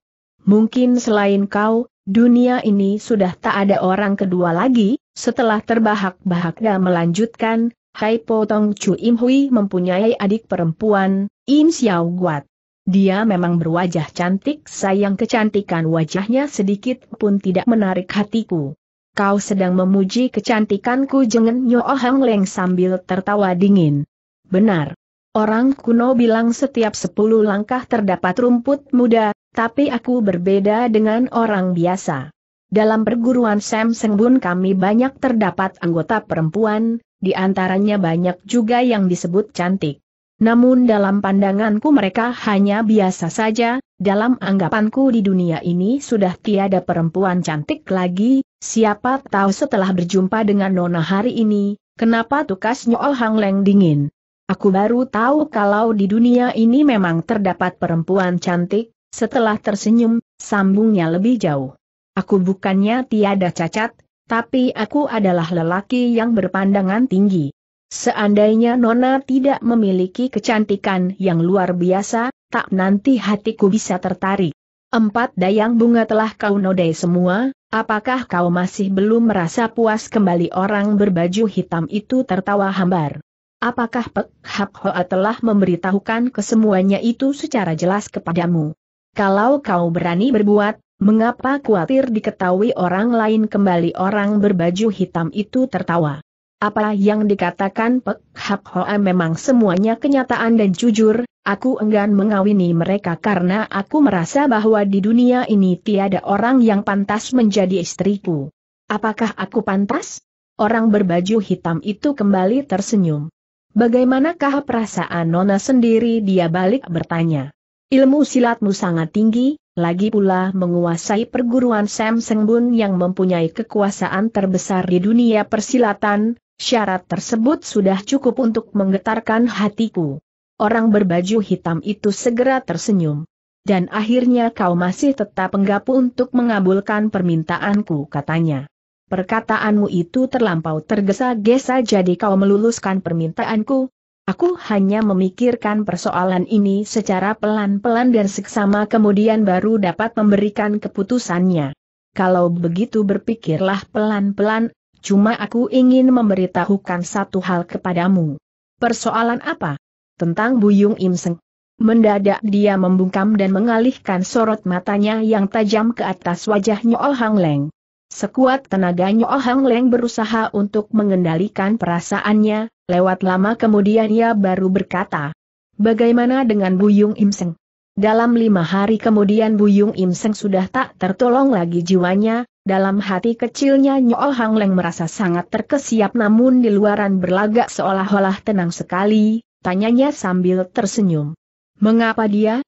Mungkin selain kau, dunia ini sudah tak ada orang kedua lagi, setelah terbahak-bahak dan melanjutkan, Hai Potong Chu Im Hui mempunyai adik perempuan, Im Xiao Guat. Dia memang berwajah cantik sayang kecantikan wajahnya sedikit pun tidak menarik hatiku. Kau sedang memuji kecantikanku jengen Nyo Hang Leng sambil tertawa dingin. Benar, Orang kuno bilang setiap sepuluh langkah terdapat rumput muda, tapi aku berbeda dengan orang biasa. Dalam perguruan Sam Sengbun kami banyak terdapat anggota perempuan, di antaranya banyak juga yang disebut cantik. Namun dalam pandanganku mereka hanya biasa saja, dalam anggapanku di dunia ini sudah tiada perempuan cantik lagi, siapa tahu setelah berjumpa dengan Nona hari ini, kenapa tukas Nyo Hang Leng dingin. Aku baru tahu kalau di dunia ini memang terdapat perempuan cantik, setelah tersenyum, sambungnya lebih jauh. Aku bukannya tiada cacat, tapi aku adalah lelaki yang berpandangan tinggi. Seandainya Nona tidak memiliki kecantikan yang luar biasa, tak nanti hatiku bisa tertarik. Empat dayang bunga telah kau nodai semua, apakah kau masih belum merasa puas kembali orang berbaju hitam itu tertawa hambar? Apakah Pek Hak Hoa telah memberitahukan kesemuanya itu secara jelas kepadamu? Kalau kau berani berbuat, mengapa khawatir diketahui orang lain kembali orang berbaju hitam itu tertawa? Apa yang dikatakan Pek Hak Hoa memang semuanya kenyataan dan jujur, aku enggan mengawini mereka karena aku merasa bahwa di dunia ini tiada orang yang pantas menjadi istriku. Apakah aku pantas? Orang berbaju hitam itu kembali tersenyum. Bagaimanakah perasaan Nona sendiri dia balik bertanya. Ilmu silatmu sangat tinggi, lagi pula menguasai perguruan Sam Sengbun yang mempunyai kekuasaan terbesar di dunia persilatan, syarat tersebut sudah cukup untuk menggetarkan hatiku. Orang berbaju hitam itu segera tersenyum. Dan akhirnya kau masih tetap enggapu untuk mengabulkan permintaanku katanya. Perkataanmu itu terlampau tergesa-gesa jadi kau meluluskan permintaanku. Aku hanya memikirkan persoalan ini secara pelan-pelan dan seksama kemudian baru dapat memberikan keputusannya. Kalau begitu berpikirlah pelan-pelan, cuma aku ingin memberitahukan satu hal kepadamu. Persoalan apa? Tentang Buyung Imseng. Mendadak dia membungkam dan mengalihkan sorot matanya yang tajam ke atas wajahnya Oh Hang Leng. Sekuat tenaganya Oh Hang Leng berusaha untuk mengendalikan perasaannya, lewat lama kemudian ia baru berkata, Bagaimana dengan Buyung Im Seng? Dalam lima hari kemudian Buyung Im Seng sudah tak tertolong lagi jiwanya, dalam hati kecilnya Nyo Hang Leng merasa sangat terkesiap namun di luaran berlagak seolah-olah tenang sekali, tanyanya sambil tersenyum. Mengapa dia?